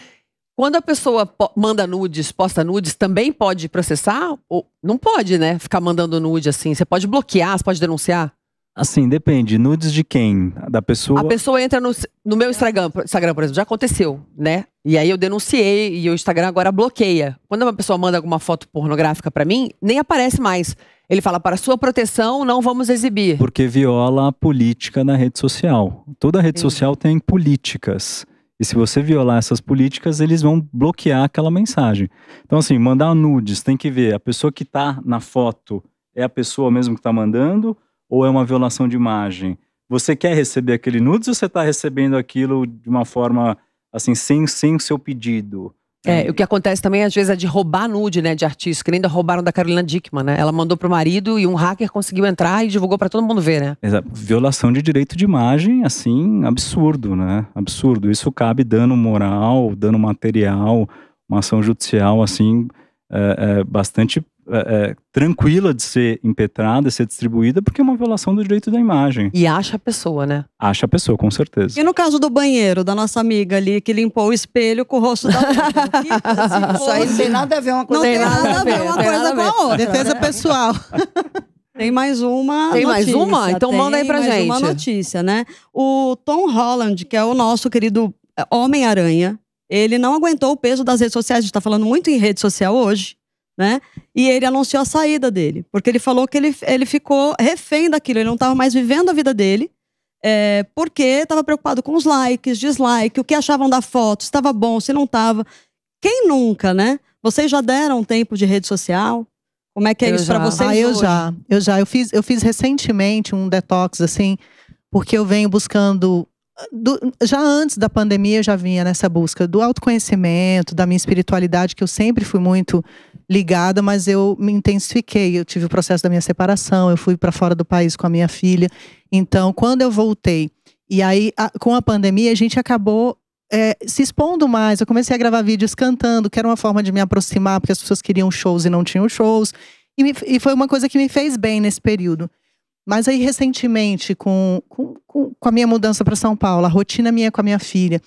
Quando a pessoa manda nudes, posta nudes, também pode processar? Ou não pode, né? Ficar mandando nude assim. Você pode bloquear, você pode denunciar? Assim, depende. Nudes de quem? Da pessoa. A pessoa entra no, no meu Instagram, Instagram, por exemplo, já aconteceu, né? E aí eu denunciei e o Instagram agora bloqueia. Quando uma pessoa manda alguma foto pornográfica para mim, nem aparece mais. Ele fala, para sua proteção, não vamos exibir. Porque viola a política na rede social. Toda rede Sim. social tem políticas. E se você violar essas políticas, eles vão bloquear aquela mensagem. Então, assim, mandar nudes, tem que ver a pessoa que está na foto é a pessoa mesmo que está mandando ou é uma violação de imagem. Você quer receber aquele nudes ou você está recebendo aquilo de uma forma assim, sem, sem o seu pedido? É, é, o que acontece também, às vezes, é de roubar nude, né, de artista, que nem ainda roubaram da Carolina Dickman, né? Ela mandou pro marido e um hacker conseguiu entrar e divulgou para todo mundo ver, né? Exato. Violação de direito de imagem, assim, absurdo, né? Absurdo. Isso cabe dano moral, dano material, uma ação judicial, assim, é, é bastante é, é, tranquila de ser impetrada, de ser distribuída, porque é uma violação do direito da imagem. E acha a pessoa, né? Acha a pessoa, com certeza. E no caso do banheiro, da nossa amiga ali, que limpou o espelho com o rosto da [laughs] Isso aí não tem nada a ver uma coisa Não tem nada a ver uma coisa com a outra. Defesa pessoal. [laughs] Tem mais uma. Tem notícia. Então mais uma? Então Tem manda aí pra mais gente. Uma notícia, né? O Tom Holland, que é o nosso querido é, Homem-Aranha, ele não aguentou o peso das redes sociais. A gente tá falando muito em rede social hoje né? E ele anunciou a saída dele, porque ele falou que ele, ele ficou refém daquilo, ele não estava mais vivendo a vida dele, é, porque estava preocupado com os likes, dislike, o que achavam da foto, se estava bom, se não estava. Quem nunca, né? Vocês já deram tempo de rede social? Como é que é eu isso para vocês? Ah, eu hoje? já, eu já. Eu fiz, eu fiz recentemente um detox, assim, porque eu venho buscando do, já antes da pandemia eu já vinha nessa busca do autoconhecimento, da minha espiritualidade, que eu sempre fui muito ligada, mas eu me intensifiquei. Eu tive o processo da minha separação, eu fui para fora do país com a minha filha. Então, quando eu voltei, e aí a, com a pandemia, a gente acabou é, se expondo mais. Eu comecei a gravar vídeos cantando, que era uma forma de me aproximar, porque as pessoas queriam shows e não tinham shows. E, me, e foi uma coisa que me fez bem nesse período. Mas aí, recentemente, com, com, com a minha mudança para São Paulo, a rotina minha com a minha filha,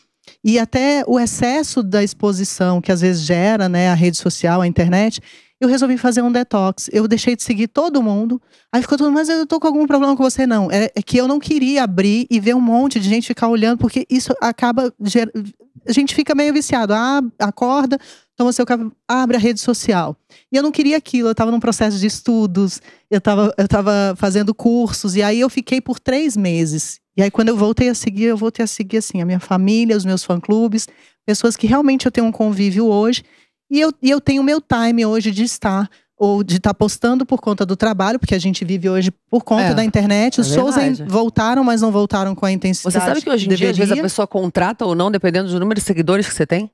e até o excesso da exposição que às vezes gera né, a rede social, a internet, eu resolvi fazer um detox. Eu deixei de seguir todo mundo. Aí ficou todo mundo, mas eu tô com algum problema com você, não. É, é que eu não queria abrir e ver um monte de gente ficar olhando, porque isso acaba. Ger... A gente fica meio viciado. Ah, acorda, então você abre a rede social. E eu não queria aquilo, eu estava num processo de estudos, eu estava eu tava fazendo cursos, e aí eu fiquei por três meses. E aí, quando eu voltei a seguir, eu voltei a seguir assim, a minha família, os meus fã-clubes, pessoas que realmente eu tenho um convívio hoje. E eu, e eu tenho meu time hoje de estar, ou de estar postando por conta do trabalho, porque a gente vive hoje por conta é, da internet. É os é shows voltaram, mas não voltaram com a intensidade. Você sabe que hoje em dia, às vezes, a pessoa contrata ou não, dependendo do número de seguidores que você tem?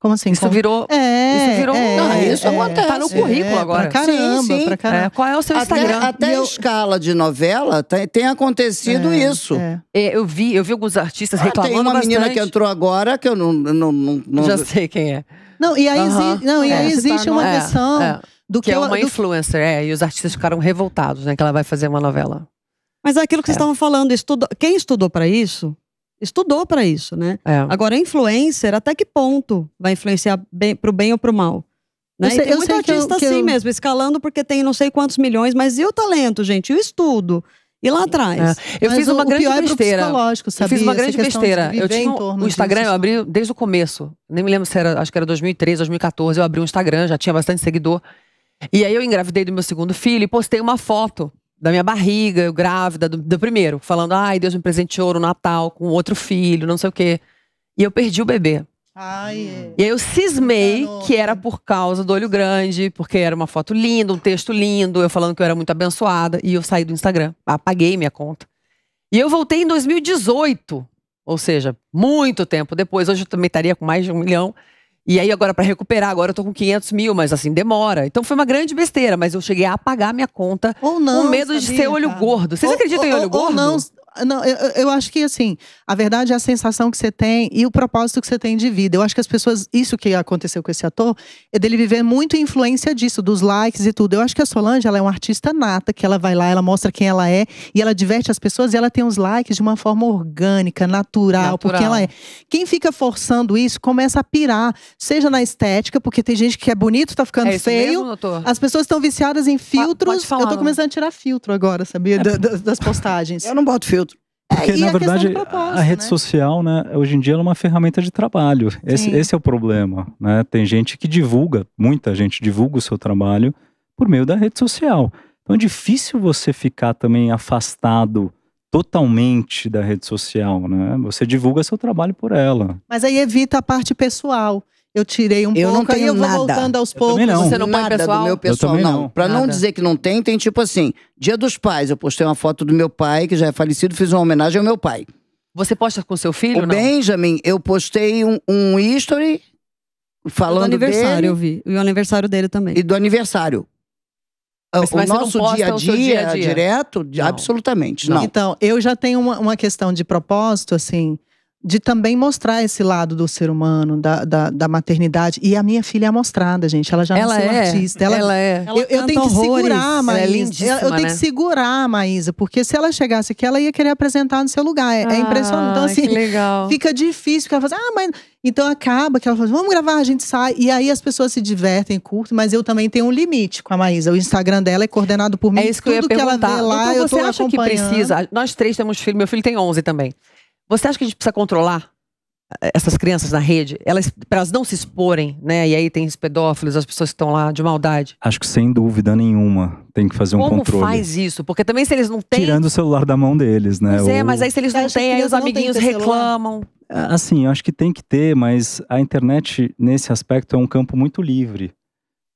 Como assim? Isso como... virou. É, isso virou. É, não, é, isso é, acontece. Tá no currículo é, agora. Pra caramba, sim, sim. Pra caramba. É, qual é o seu até, Instagram? Até eu... escala de novela tem, tem acontecido é, isso. É. eu vi, eu vi alguns artistas ah, reclamando. Tem uma bastante. menina que entrou agora que eu não. não, não, não... Já sei quem é. Não, e aí, uh -huh. não, e aí existe tá uma no... questão. Do que, que é uma do... influencer, é, e os artistas ficaram revoltados, né? Que ela vai fazer uma novela. Mas é aquilo que vocês estavam falando, estudou, quem estudou pra isso estudou para isso, né? É. Agora, influencer, até que ponto vai influenciar para o bem ou para o mal? Né? Eu sei, tem muito artista eu, assim eu... mesmo, escalando porque tem não sei quantos milhões, mas e o talento, gente? E o estudo? E lá é. atrás. É. Eu, fiz o, é o besteira, eu fiz uma grande besteira. Eu fiz uma grande besteira. Eu o Instagram, disso. eu abri desde o começo. Nem me lembro se era, acho que era 2013, 2014. Eu abri um Instagram, já tinha bastante seguidor. E aí eu engravidei do meu segundo filho e postei uma foto da minha barriga, eu grávida, do, do, primeiro, falando, ai, Deus me presenteou no Natal com outro filho, não sei o quê. E eu perdi o bebê. Ai, é. e aí eu cismei tá que era por causa do olho grande, porque era uma foto linda, um texto lindo, eu falando que eu era muito abençoada, e eu saí do Instagram, apaguei minha conta. E eu voltei em 2018, ou seja, muito tempo depois, hoje eu também estaria com mais de um milhão. E aí agora para recuperar, agora eu tô com 500 mil, mas assim, demora. Então foi uma grande besteira, mas eu cheguei a apagar minha conta. Ou não. Com medo sabia, de ser olho cara. gordo. Vocês ou, acreditam ou, em olho ou gordo? Ou não, não, eu, eu acho que assim, a verdade é a sensação que você tem e o propósito que você tem de vida. Eu acho que as pessoas, isso que aconteceu com esse ator, é dele viver muito influência disso, dos likes e tudo. Eu acho que a Solange, ela é uma artista nata, que ela vai lá, ela mostra quem ela é e ela diverte as pessoas e ela tem os likes de uma forma orgânica, natural, natural. porque ela é. Quem fica forçando isso começa a pirar, seja na estética, porque tem gente que é bonito, tá ficando é feio. Mesmo, as pessoas estão viciadas em filtros. Falar, eu tô começando a tirar filtro agora, sabia? É. Da, das postagens. Eu não boto filtro porque, é, na verdade, a rede né? social, né, hoje em dia, é uma ferramenta de trabalho. Esse, esse, é o problema. Né? Tem gente que divulga, muita gente divulga o seu trabalho por meio da rede social. Então é difícil você ficar também afastado totalmente da rede social, né? Você divulga seu trabalho por ela. Mas aí evita a parte pessoal eu tirei um eu pouco, não tenho aí eu vou nada. voltando aos poucos. Não. Você não nada põe pessoal? do meu pessoal, não. não. Pra nada. não dizer que não tem, tem tipo assim, Dia dos Pais, eu postei uma foto do meu pai, que já é falecido, fiz uma homenagem ao meu pai. Você posta com seu filho, o não? Benjamin, eu postei um, um history falando do aniversário, dele, eu vi. E o aniversário dele também. E do aniversário. Ah, mas, o mas nosso dia a dia, dia a dia, direto, não. absolutamente não. Então, eu já tenho uma, uma questão de propósito, assim de também mostrar esse lado do ser humano, da, da, da, maternidade. E a minha filha é amostrada, gente. Ela já ela nasceu é. artista. Ela, ela é. Eu, eu é tenho que horrores. Né? segurar a Maísa. É eu tenho né? que segurar a Maísa, porque se ela chegasse aqui, ela ia querer apresentar no seu lugar. É, é ah, é impressionante. Então, assim, legal. fica difícil, porque ela fala assim, ah, mas. Então acaba que ela fala, vamos gravar, a gente sai. E aí as pessoas se divertem, curtem, mas eu também tenho um limite com a Maísa. O Instagram dela é coordenado por mim. É isso que Tudo eu ia perguntar. que ela vê lá, então, eu você acha que precisa? Nós três temos filho, meu filho tem 11 também. Você acha que a gente precisa controlar eh, essas crianças na rede, elas, para elas não se exporem, né? E aí tem os pedófilos, as pessoas que estão lá de maldade. Acho que sem dúvida nenhuma tem que fazer Como um controle. Como faz isso? Porque também se eles não têm... Tirando o celular da mão deles, né? É, ou... é, mas aí se eles não têm, aí os amiguinhos reclamam. Ah, assim, eu acho que tem que ter, mas a internet, nesse aspecto, é um campo muito livre.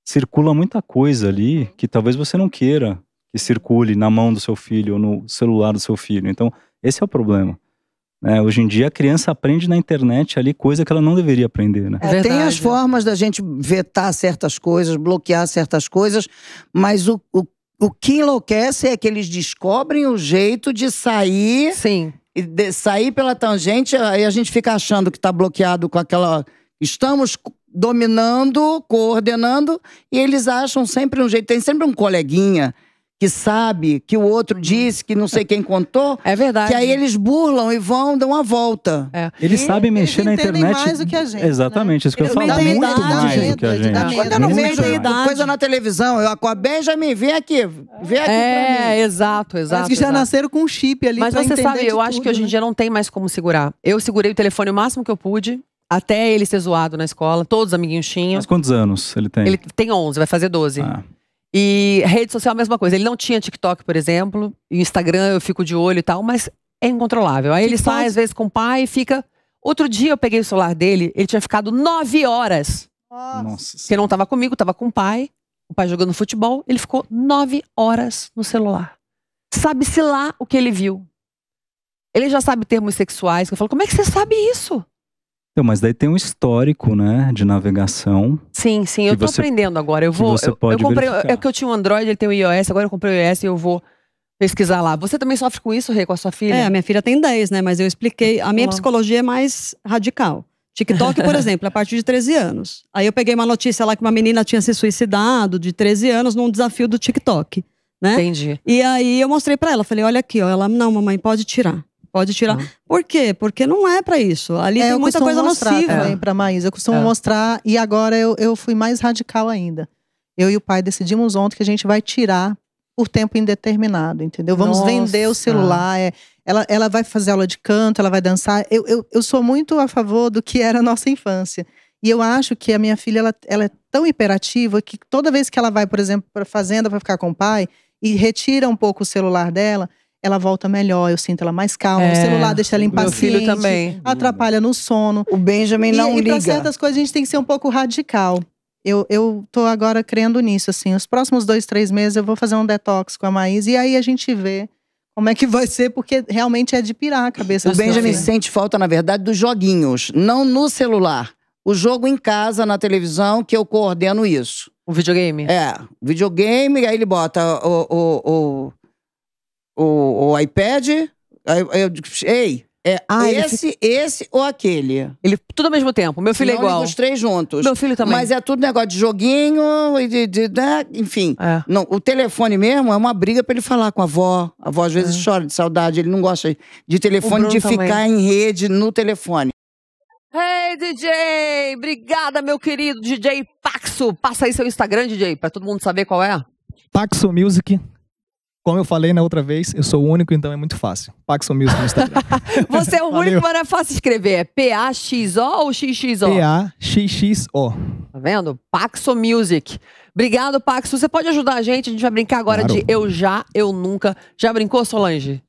Circula muita coisa ali que talvez você não queira que circule na mão do seu filho ou no celular do seu filho. Então, esse é o problema. É, hoje em dia a criança aprende na internet ali coisa que ela não deveria aprender, né? É, tem as formas da gente vetar certas coisas, bloquear certas coisas, mas o, o, o que enlouquece é que eles descobrem o jeito de sair. Sim. E de, sair pela tangente, aí a gente fica achando que está bloqueado com aquela. Estamos dominando, coordenando, e eles acham sempre um jeito. Tem sempre um coleguinha que sabe, que o outro uhum. disse, que não sei quem contou. [laughs] É verdade. Que aí eles burlam e vão, dão uma volta. É. Eles e sabem mexer eles na internet. mais do que a gente. Né? Exatamente, né? isso que eu, eu falo. Muito idade, mais do que a gente. É. Quando eu não vejo coisa na televisão, eu acordo, Benjamin, vem aqui. Vem aqui é, pra mim. exato, exato. Mas que já exato. nasceram com um chip ali Mas você sabe, eu tudo, acho que hoje em né? dia não tem mais como segurar. Eu segurei o telefone o máximo que eu pude. Até ele ser zoado na escola, todos os amiguinhos tinham. Mas quantos anos ele tem? Ele tem 11, vai fazer 12. Ah. E rede social, a mesma coisa. Ele não tinha TikTok, por exemplo. Instagram eu fico de olho e tal, mas é incontrolável. Aí ele TikTok. sai, às vezes, com o pai e fica. Outro dia eu peguei o celular dele, ele tinha ficado nove horas. Nossa. Porque não estava comigo, estava com o pai. O pai jogando futebol, ele ficou nove horas no celular. Sabe-se lá o que ele viu. Ele já sabe termos sexuais. Eu falo, como é que você sabe isso? Então, mas daí tem um histórico, né, de navegação. Sim, sim, eu tô você, aprendendo agora. Eu vou. Você pode eu comprei, é verificar. é que eu tinha um Android, ele tem o iOS, agora eu comprei o iOS e eu vou pesquisar lá. Você também sofre com isso, Rê, com a sua filha? É, a minha filha tem 10, né, mas eu expliquei. A minha psicologia é mais radical. TikTok, por [laughs] exemplo, é a partir de 13 anos. Aí eu peguei uma notícia lá que uma menina tinha se suicidado de 13 anos num desafio do TikTok, né? Entendi. E aí eu mostrei para ela, falei: "Olha aqui, ó". Ela: "Não, mamãe, pode tirar". Pode tirar. Uhum. Por quê? Porque não é para isso. Ali é, tem muita coisa mostrar nociva. para pra Maísa. Eu costumo é. mostrar, e agora eu, eu fui mais radical ainda. Eu e o pai decidimos ontem que a gente vai tirar por tempo indeterminado, entendeu? Vamos Nossa. vender o celular. É, ela, ela vai fazer aula de canto, ela vai dançar. Eu, eu, eu sou muito a favor do que era a nossa infância. E eu acho que a minha filha ela, ela é tão hiperativa que toda vez que ela vai, por exemplo, para fazenda para ficar com o pai e retira um pouco o celular dela, ela volta melhor, eu sinto ela mais calma. É. O celular deixa ela impaciente. Meu filho também. Atrapalha no sono. O Benjamin e, não e liga. E pra certas coisas a gente tem que ser um pouco radical. Eu, eu tô agora crendo nisso, assim. Os próximos dois, três meses eu vou fazer um detox com a Maís. E aí a gente vê como é que vai ser, porque realmente é de pirar a cabeça. O Benjamin sente falta, na verdade, dos joguinhos. Não no celular. O jogo em casa, na televisão, que eu coordeno isso. O videogame? É. Videogame, aí ele bota o, o, o o, o iPad. eu digo, ei, é ah, esse, fica... esse ou aquele. Ele tudo ao mesmo tempo. Meu filho é igual. Os três juntos. Meu filho também. Mas é tudo negócio de joguinho e de, de, de né, enfim. É. Não, o telefone mesmo é uma briga para ele falar com a avó. A avó às vezes é. chora de saudade. Ele não gosta de telefone, de também. ficar em rede no telefone. Hey DJ, obrigada meu querido DJ Paxo. Passa aí seu Instagram, DJ, para todo mundo saber qual é. Paxo Music como eu falei na outra vez, eu sou o único, então é muito fácil. Paxomusic. Music no Instagram. [laughs] Você é o único, mas não é fácil escrever. É P-A-X-O ou X-X-O? P-A-X-X-O. Tá vendo? Paxomusic. Music. Obrigado, Paxo. Você pode ajudar a gente? A gente vai brincar agora claro. de Eu Já, Eu Nunca. Já brincou, Solange?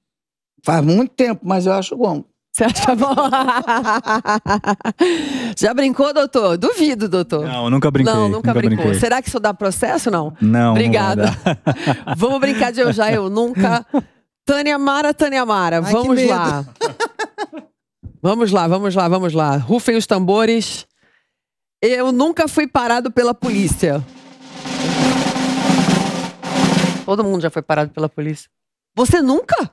Faz muito tempo, mas eu acho bom. Você acha bom? [laughs] Já brincou, doutor? Duvido, doutor. Não, nunca brinquei. Não, nunca, nunca brincou. Brinquei. Será que isso dá processo, não? Não. Obrigada. Vamos brincar de eu já, eu nunca. Tânia Mara, Tânia Mara, Ai, vamos lá. Vamos lá, vamos lá, vamos lá. Rufem os tambores. Eu nunca fui parado pela polícia. Todo mundo já foi parado pela polícia. Você nunca?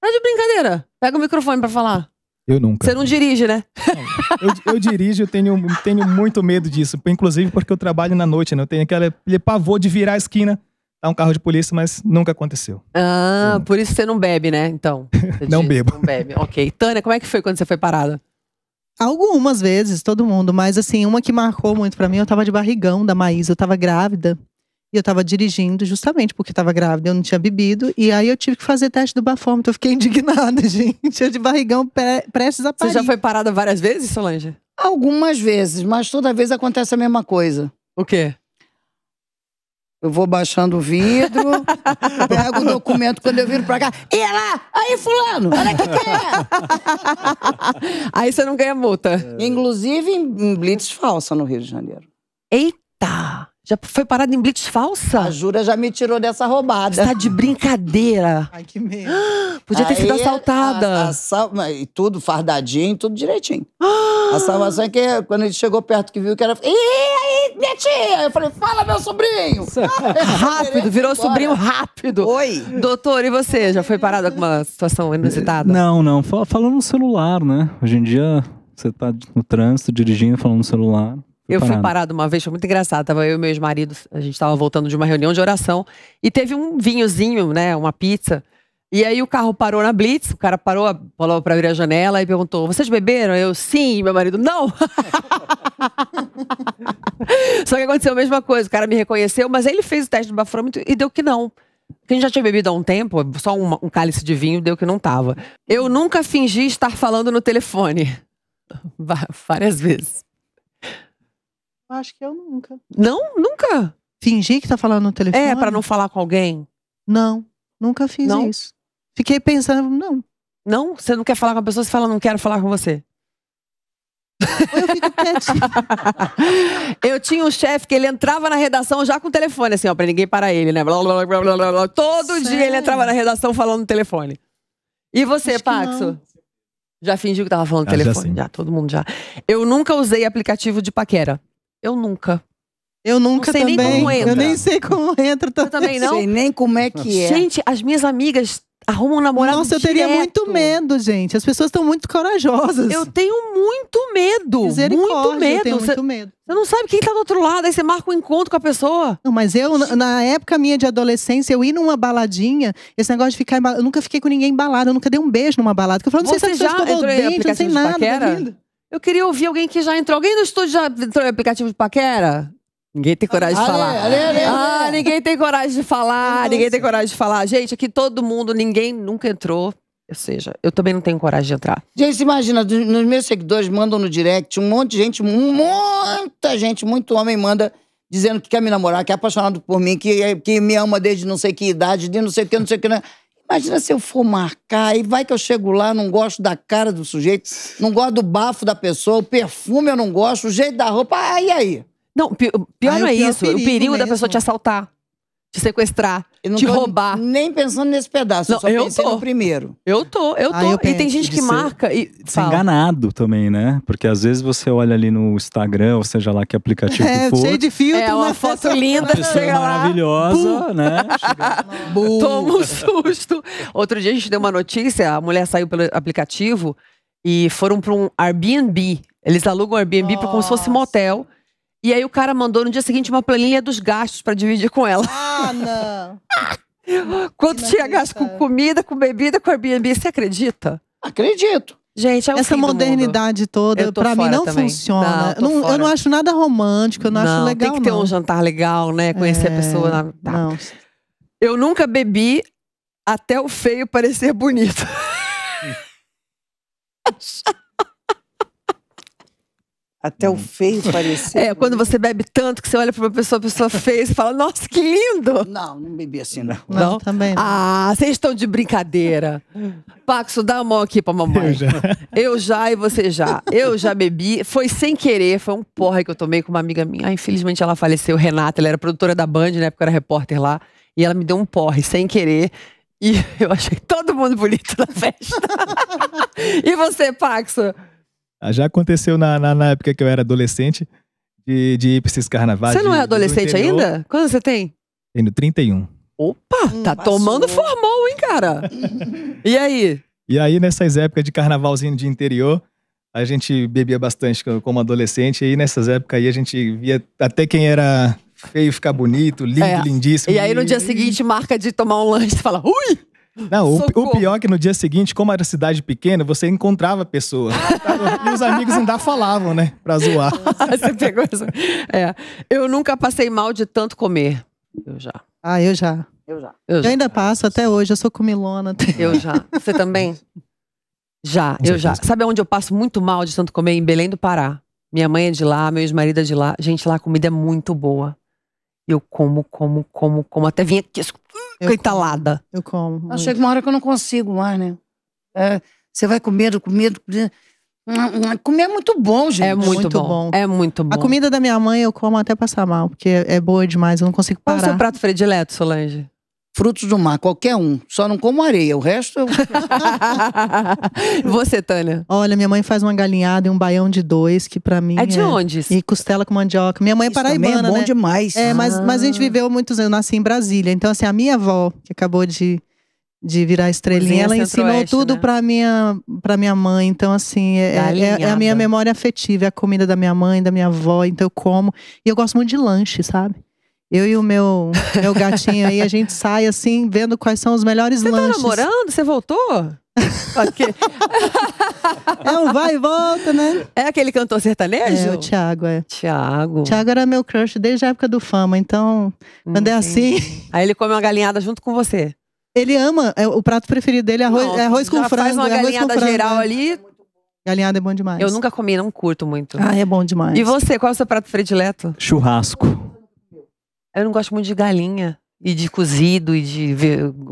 Tá de brincadeira. Pega o microfone pra falar. Eu nunca. Você não dirige, né? Não, eu, eu, dirijo, eu tenho, tenho muito medo disso. Inclusive porque eu trabalho na noite, né? Eu tenho aquele, pavor de virar a esquina tá um carro de polícia, mas nunca aconteceu. Ah, então... por isso você não bebe, né? Então. [laughs] não diz, bebo. Não bebe. Ok. Tânia, como é que foi quando você foi parada? Algumas vezes, todo mundo, mas assim, uma que marcou muito para mim, eu tava de barrigão da Maísa, eu tava grávida. E eu tava dirigindo justamente porque tava grávida, eu não tinha bebido. E aí eu tive que fazer teste do bafômetro. Eu fiquei [laughs] indignada, gente. Eu de barrigão prestes a parir. Você já foi parada várias vezes, Solange? Algumas vezes, mas toda vez acontece a mesma coisa. O quê? Eu vou baixando o vidro, [laughs] pego o documento quando eu viro pra cá. E lá! Aí, fulano! Olha que que é! [laughs] Aí você não ganha multa. Inclusive em, em blitz falsa no Rio de Janeiro. Eita! Já foi parada em blitz falsa? A Jura já me tirou dessa roubada. Você tá de brincadeira. Ai, que medo. Podia ter Aí, sido assaltada. A, a sal... E tudo fardadinho, tudo direitinho. Ah. A salvação é que quando ele chegou perto que viu que era. Ih, aí, minha tia! Eu falei, fala, meu sobrinho! [laughs] rápido, virou sobrinho rápido. Oi. Doutor, e você? Já foi parada com uma situação inusitada? Não, não. Falou no celular, né? Hoje em dia, você tá no trânsito, dirigindo, falando no celular eu fui parado uma vez, foi muito engraçado. Tava eu e meus maridos, a gente tava voltando de uma reunião de oração e teve um vinhozinho, né? Uma pizza. E aí o carro parou na Blitz, o cara parou, falou pra abrir a janela e perguntou: Vocês beberam? Eu, sim, meu marido, não! [laughs] Só que aconteceu a mesma coisa, o cara me reconheceu, mas aí ele fez o teste do bafômetro e deu que não. Porque a gente já tinha bebido há um tempo, só um, um cálice de vinho, deu que não tava. Eu nunca fingi estar falando no telefone. [laughs] Várias vezes. Acho que eu nunca. Não? Nunca? Fingir que tá falando no telefone? É, para não falar com alguém? Não, nunca fiz não? isso. Fiquei pensando, não. Não? Você não quer falar com a pessoa, você fala, não quero falar com você. Eu fico quietinha. [laughs] eu tinha um chefe que ele entrava na redação já com o telefone, assim, ó, pra ninguém parar ele, né? Blá, blá, blá, blá, blá, blá. Todo Sério? dia ele entrava na redação falando no telefone. E você, Acho Paxo? Já fingiu que tava falando no ah, telefone? Já, já, todo mundo já. Eu nunca usei aplicativo de paquera. Eu nunca. Eu nunca sei também. Nem como entra. Eu nem sei como entra também. Eu também não. Sei nem como é que é. Gente, as minhas amigas arrumam um namorado Nossa, eu teria muito medo, gente. As pessoas estão muito corajosas. Eu tenho muito medo. Muito medo. Eu tenho você, muito medo. Você não sabe quem está do outro lado, aí você marca um encontro com a pessoa. Não, mas eu, na, na época minha de adolescência, eu ia numa baladinha, esse negócio de ficar Eu nunca fiquei com ninguém embalado, eu nunca dei um beijo numa balada. eu falo, não você sei se já entrou em aplicativo não sei nada. paquera? Eu queria ouvir alguém que já entrou. Alguém no estúdio já entrou em aplicativo de paquera? Ninguém tem coragem de falar. ah, ninguém tem coragem de falar, ninguém tem coragem de falar. Gente, aqui todo mundo, ninguém nunca entrou. Ou seja, eu também não tenho coragem de entrar. Gente, imagina, nos meus seguidores mandam no direct, um monte de gente, muita gente, muito homem manda dizendo que quer me namorar, que é apaixonado por mim, que, que me ama desde não sei que idade, de não sei o que, não sei o que. Não. Né? Imagina se eu for marcar e vai que eu chego lá, não gosto da cara do sujeito, não gosto do bafo da pessoa, o perfume eu não gosto, o jeito da roupa, aí aí. Não, pior não é, pior é isso, o perigo mesmo. da pessoa te assaltar te sequestrar, te roubar. Nem pensando nesse pedaço, não, eu só eu tô. no primeiro. Eu tô, eu tô. Ah, eu e tem gente que marca e. Ser enganado também, né? Porque às vezes você olha ali no Instagram, ou seja lá que aplicativo [laughs] é, que for. Cheio de filtro, é, uma né? foto linda, pessoa chega maravilhosa, lá. né? Chega... [laughs] Toma um susto. Outro dia a gente deu uma notícia, a mulher saiu pelo aplicativo e foram para um Airbnb. Eles alugam Airbnb Nossa. como se fosse motel. Um e aí o cara mandou no dia seguinte uma planilha dos gastos para dividir com ela. Ah, não! [laughs] Quanto tinha gasto com comida, com bebida, com Airbnb, você acredita? Acredito. Gente, é essa modernidade toda, para mim, não também. funciona. Não, eu, não, eu, não, acho nada romântico, eu não, não acho legal. Tem que ter um jantar legal, né? Conhecer é... a pessoa. Na... Tá. Não. Eu nunca bebi até o feio parecer bonito. [laughs] Até hum. o feio [laughs] parecia. É, quando né? você bebe tanto que você olha para uma pessoa, a pessoa feia, e fala, nossa, que lindo! Não, não bebi assim, não. Não, não? também. Não. Ah, vocês estão de brincadeira. Paxo, dá a mão aqui pra mamãe. Eu já. eu já e você já. Eu já bebi, foi sem querer, foi um porra que eu tomei com uma amiga minha. Ah, infelizmente ela faleceu, Renata, ela era produtora da Band, na época era repórter lá. E ela me deu um porre, sem querer. E [laughs] eu achei todo mundo bonito na festa. [laughs] e você, Paxo? Ah, já aconteceu na, na, na, época que eu era adolescente de, de ir pra esses carnavais. Você não de, é adolescente ainda? quando você tem? Tenho 31. Opa, hum, tá passou. tomando formol, hein, cara? e aí? E aí, nessas épocas de carnavalzinho de interior, a gente bebia bastante como adolescente. E nessas épocas aí a gente via até quem era feio ficar bonito, lindo, é. lindíssimo. E aí no dia seguinte marca de tomar um lanche Você fala, ui! Não, o, o, pior é que no dia seguinte, como era cidade pequena, você encontrava pessoas. [laughs] e os amigos ainda falavam, né? Pra zoar. [laughs] você pegou isso. É. Eu nunca passei mal de tanto comer. Eu já. Ah, eu já. Eu já. Eu, eu ainda passo até hoje, eu sou comilona. [laughs] Eu já. Você também? Já, Com eu certeza. já. Sabe onde eu passo muito mal de tanto comer? Em Belém do Pará. Minha mãe é de lá, meu ex-marido é de lá. Gente, lá a comida é muito boa. Eu como, como, como, como. Até vim aqui eu entalada. Como. Eu como. Muito. Chega uma hora que eu não consigo mais, né? É, você vai comendo, comendo, comendo. Comer é muito bom, gente. É muito, muito bom. bom. É muito bom. A comida da minha mãe eu como até passar mal, porque é boa demais, eu não consigo parar. Qual é o seu prato predileto, Solange? frutos do mar, qualquer um. Só não como areia, o resto eu... [laughs] Você, Tânia? Olha, minha mãe faz uma galinhada e um baião de dois, que para mim... É de é... onde? E costela com mandioca. Minha mãe é isso é paraibana, é bom né? demais. É, mas, ah. mas a gente viveu muitos anos, eu nasci em Brasília. Então, assim, a minha avó, que acabou de, de virar estrelinha, Cozinha ela ensinou tudo né? pra, minha, pra minha mãe. Então, assim, é, é, é, é a minha memória afetiva, é a comida da minha mãe, da minha avó. Então, eu como. E eu gosto muito de lanche, sabe? Eu e o meu, meu gatinho aí, a gente sai assim, vendo quais são os melhores Você tá lanches. Você tá namorando? Você voltou? [laughs] é um vai e volta, né? É aquele cantor sertanejo? É, o Thiago, é. Thiago. Thiago era meu crush desde a época do Fama, então hum, quando é assim… Aí ele come uma galinhada junto com você? Ele ama, é, o prato preferido dele é arroz, Não, é arroz com frango. faz uma é galinhada frango, geral é. ali… Galinhada é bom demais. Eu nunca comi, não curto muito. Ah, é bom demais. E você, qual é o seu prato predileto? Churrasco. Eu não gosto muito de galinha. E de cozido e de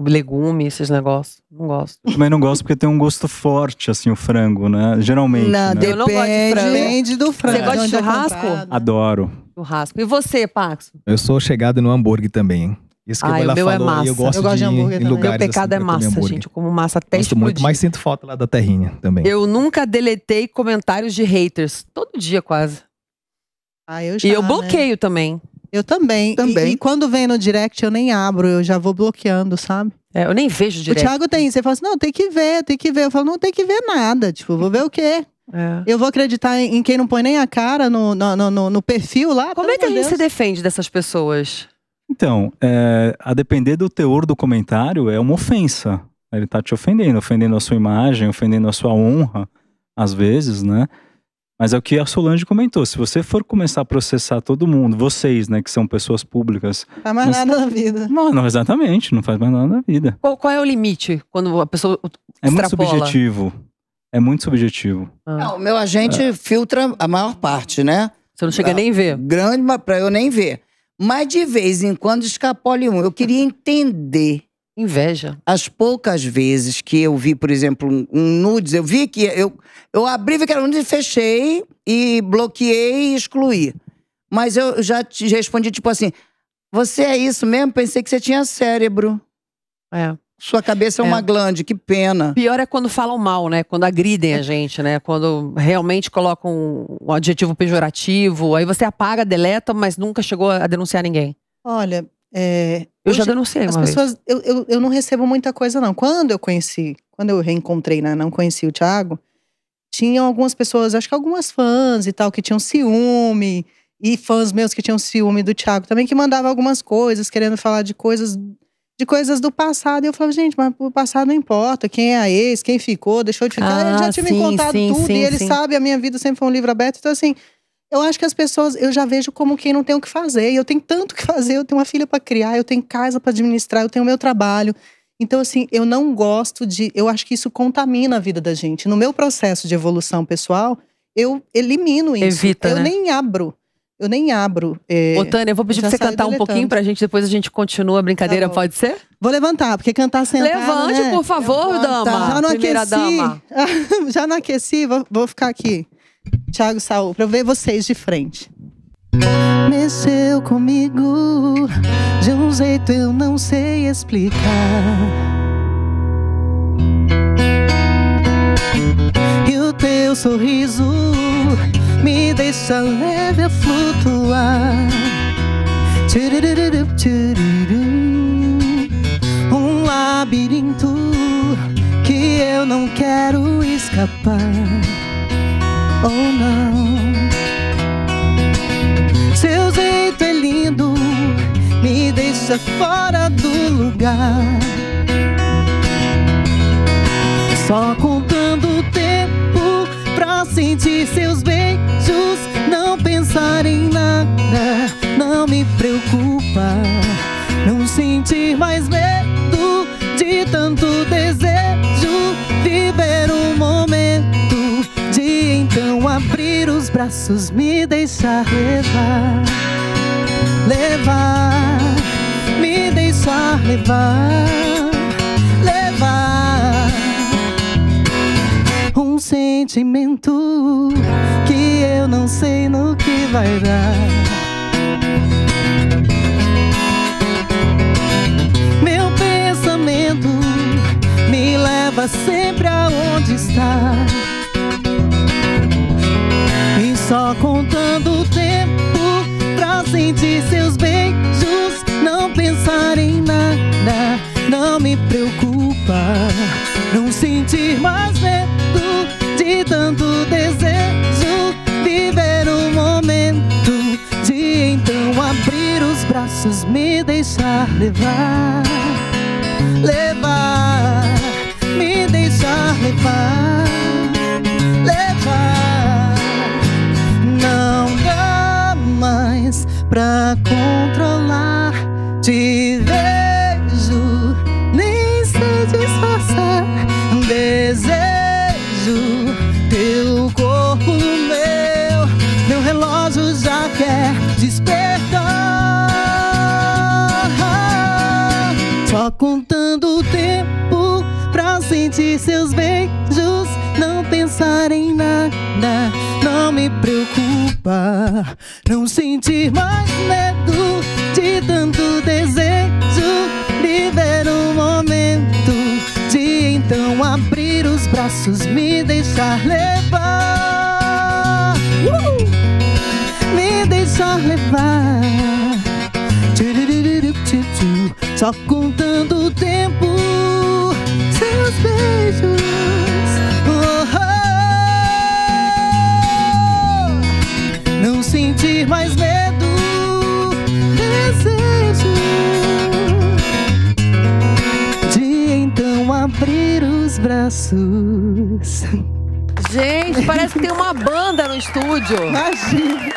legume, esses negócios. Não gosto. Também não gosto porque tem um gosto forte, assim, o frango, né? Geralmente. Não, né? depende, eu não gosto de frango. Depende do frango. Você gosta de, é churrasco? Adoro. Churrasco. E você, Paxo? Eu sou chegado no hambúrguer também, Isso que ah, o meu é massa. Eu gosto, eu gosto de, de hambúrguer também. meu pecado assim, é massa, gente. Eu como massa até Gosto muito, mas sinto falta lá da terrinha também. Eu nunca deletei comentários de haters. Todo dia, quase. Ah, eu já, e eu né? bloqueio né? também. Eu também. também. E, e, quando vem no direct, eu nem abro, eu já vou bloqueando, sabe? É, eu nem vejo direct. O Thiago tem, você fala assim, não, tem que ver, tem que ver. Eu falo, não tem que ver nada, tipo, vou ver o quê? É. Eu vou acreditar em, quem não põe nem a cara no, no, no, no perfil lá. Como é que a gente Deus. se defende dessas pessoas? Então, é, a depender do teor do comentário, é uma ofensa. Ele está te ofendendo, ofendendo a sua imagem, ofendendo a sua honra, às vezes, né? Mas é o que a Solange comentou: se você for começar a processar todo mundo, vocês, né, que são pessoas públicas. Não faz mais nada na vida. Não, exatamente, não faz mais nada na vida. Qual, qual é o limite quando a pessoa. É muito subjetivo. É muito subjetivo. Ah. Não, o meu agente é. filtra a maior parte, né? Você não chega a nem ver. Grande, mas pra eu nem ver. Mas de vez em quando escapole um. Eu queria entender Inveja. As poucas vezes que eu vi, por exemplo, um nudes, eu vi que eu, eu abri vi que era um nudes e fechei e bloqueei e excluí. Mas eu já te respondi tipo assim: "Você é isso mesmo? Pensei que você tinha cérebro". É. Sua cabeça é uma é. glande, que pena. Pior é quando falam mal, né? Quando agridem a gente, né? Quando realmente colocam um adjetivo pejorativo. Aí você apaga, deleta, mas nunca chegou a denunciar ninguém. Olha, é, eu, já denunciei as pessoas, vez. Eu, eu, eu não recebo muita coisa, não. Quando eu conheci, quando eu reencontrei, né, não conheci o Thiago, tinham algumas pessoas, acho que algumas fãs e tal, que tinham ciúme. E fãs meus que tinham ciúme do Thiago também, que mandava algumas coisas, querendo falar de coisas de coisas do passado. E eu falava, gente, mas o passado não importa. Quem é a ex, quem ficou, deixou de ficar. Ah, ele já tinha sim, me contado sim, tudo. Sim, e ele sabe, a minha vida sempre foi um livro aberto. Então, assim, eu acho que as pessoas, eu já vejo como quem não tem o que fazer. E eu tenho tanto que fazer, eu tenho uma filha para criar, eu tenho casa para administrar, eu tenho o meu trabalho. Então, assim, eu não gosto de. Eu acho que isso contamina a vida da gente. No meu processo de evolução pessoal, eu elimino isso. Evita, eu né? nem abro. Eu nem abro. É, Ô, Tânia, eu vou pedir pra você cantar um pouquinho pra gente, depois a gente continua a brincadeira, tá pode ser? Vou levantar, porque cantar sentado. Levante, né? por favor, Levanta. dama. Já não Primeira aqueci. dama. [laughs] já não aqueci, vou, vou ficar aqui. Tiago Saul, para eu ver vocês de frente. Mexeu comigo de um jeito eu não sei explicar. E o teu sorriso me deixa leve a flutuar. Um labirinto que eu não quero escapar ou não. Seu jeito é lindo, me deixa fora do lugar. Só contando o tempo pra sentir seus beijos. Não pensar em nada, não me preocupa. Não sentir mais medo de tanto desejo abrir os braços, me deixar levar, levar, me deixar levar, levar. Um sentimento que eu não sei no que vai dar. Meu pensamento me leva sempre aonde está. Só contando o tempo pra sentir seus beijos. Não pensar em nada, não me preocupa. Não sentir mais medo de tanto desejo. Viver o momento de então abrir os braços, me deixar levar, levar, me deixar levar. pra controlar. Te vejo, nem sei disfarçar. Desejo teu corpo no meu. Meu relógio já quer despertar. Só contando o tempo pra sentir seus beijos. Não pensar em nada, não me preocupar. Não sentir mais medo de tanto desejo. Viver o um momento de então abrir os braços, me deixar levar. Uh! Me deixar levar. Só contando o tempo, seus beijos. sentir mais medo, desejo de então abrir os braços. Gente, parece que tem uma banda no estúdio. Imagina.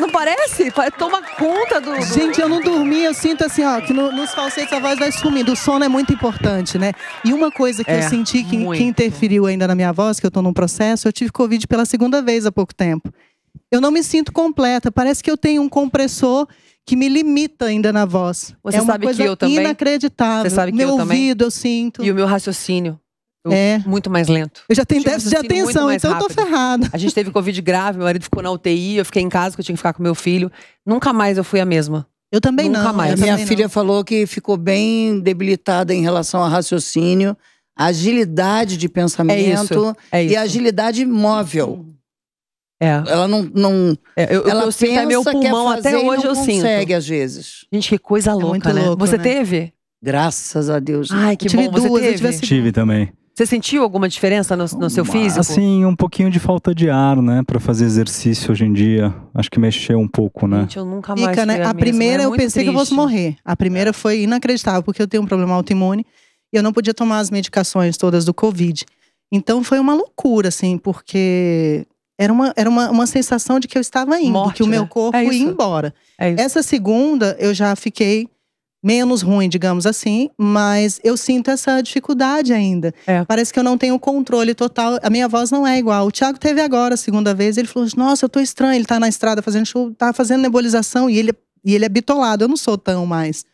Não parece? Toma conta do, Gente, eu não dormi, eu sinto assim, ó, que no, nos falsetes a voz vai sumindo. O sono é muito importante, né? E uma coisa que é, eu senti que, que, interferiu ainda na minha voz, que eu tô num processo, eu tive Covid pela segunda vez há pouco tempo eu não me sinto completa. Parece que eu tenho um compressor que me limita ainda na voz. Você é uma sabe coisa que eu também. Inacreditável. Você sabe que meu eu ouvido, eu sinto. E o meu raciocínio. Eu, é. Muito mais lento. Eu já tenho déficit de atenção, então rápido. eu tô ferrada. A gente teve Covid grave, meu marido ficou na UTI, eu fiquei em casa, que eu tinha que ficar com meu filho. Nunca mais eu fui a mesma. Eu também Nunca não. Mais. minha filha não. falou que ficou bem debilitada em relação ao raciocínio, agilidade de é pensamento é isso, é isso. e agilidade móvel. É. Ela não. não é, eu, ela é eu pensa meu é pulmão fazer, até hoje eu sinto. consegue às vezes. Gente, que coisa é louca, é né? Louco, você né? teve? Graças a Deus. Ai, que tive bom. Duas, você teve? Eu tive também. Você sentiu alguma diferença no, no seu físico? Assim, um pouquinho de falta de ar, né? Para fazer exercício hoje em dia. Acho que mexeu um pouco, né? Gente, eu nunca mais. Fica, né? A, a primeira é eu pensei triste. que eu fosse morrer. A primeira foi inacreditável, porque eu tenho um problema autoimune e eu não podia tomar as medicações todas do Covid. Então foi uma loucura, assim, porque era uma, era uma, uma sensação de que eu estava indo, Morte, que o meu né? corpo né? é ia embora. É essa segunda, eu já fiquei menos ruim, digamos assim, mas eu sinto essa dificuldade ainda. É. Parece que eu não tenho controle total, a minha voz não é igual. O Thiago teve agora a segunda vez, ele falou: "Nossa, eu tô estranho, ele tá na estrada fazendo show, tá fazendo nebulização e ele e ele é bitolado, eu não sou tão mais.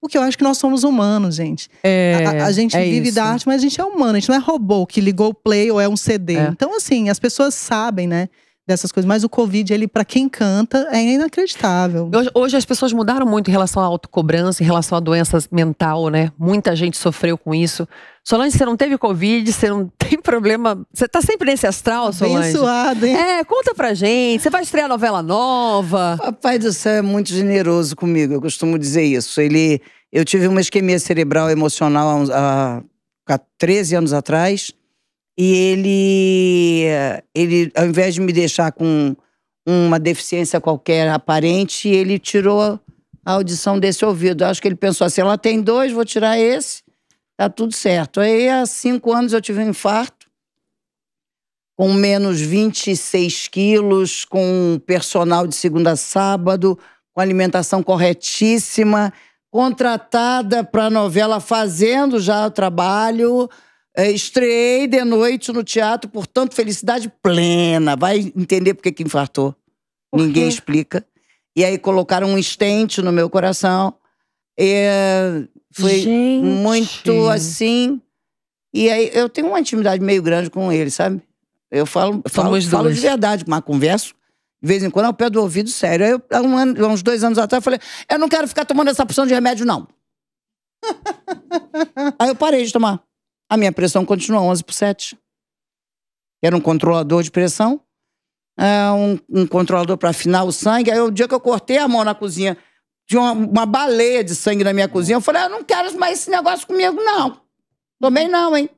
Porque eu acho que nós somos humanos, gente. É, a, a gente é vive isso. da arte, mas a gente é humano, a gente não é robô que ligou o play ou é um CD. É. Então, assim, as pessoas sabem, né? Dessas coisas, mas o Covid, ele, para quem canta, é inacreditável. Hoje, hoje, as pessoas mudaram muito em relação à autocobrança, em relação a doenças mental, né? Muita gente sofreu com isso. Solange, você não teve Covid, você não [laughs] tem problema. Você tá sempre nesse astral, Solange? Abençoado, hein? É, conta pra gente. Você vai estrear novela nova? Papai do céu é muito generoso comigo, eu costumo dizer isso. Ele. Eu tive uma isquemia cerebral emocional há, há 13 anos atrás. E ele, ele, ao invés de me deixar com uma deficiência qualquer aparente, ele tirou a audição desse ouvido. Acho que ele pensou assim: ela tem dois, vou tirar esse tá tudo certo. Aí, há cinco anos, eu tive um infarto, com menos 26 quilos, com personal de segunda a sábado, com alimentação corretíssima, contratada para novela fazendo já o trabalho. É, estreiei de noite no teatro, portanto, felicidade plena. Vai entender por que, que infartou. Ninguém explica. E aí colocaram um estente no meu coração. É, foi Gente. muito assim. E aí eu tenho uma intimidade meio grande com ele, sabe? Eu falo, falo, falo de verdade, mas converso de vez em quando ao pé do ouvido, sério. Aí, eu, um ano, uns dois anos atrás, eu falei: eu não quero ficar tomando essa porção de remédio, não. [laughs] aí eu parei de tomar. A minha pressão continua 11 por 7. Era um controlador de pressão, é, um, um controlador para afinar o sangue. Aí o dia que eu cortei a mão na cozinha de uma, uma, baleia de sangue na minha cozinha. Eu falei, ah, eu não quero mais esse negócio comigo, não. Tomei não, hein?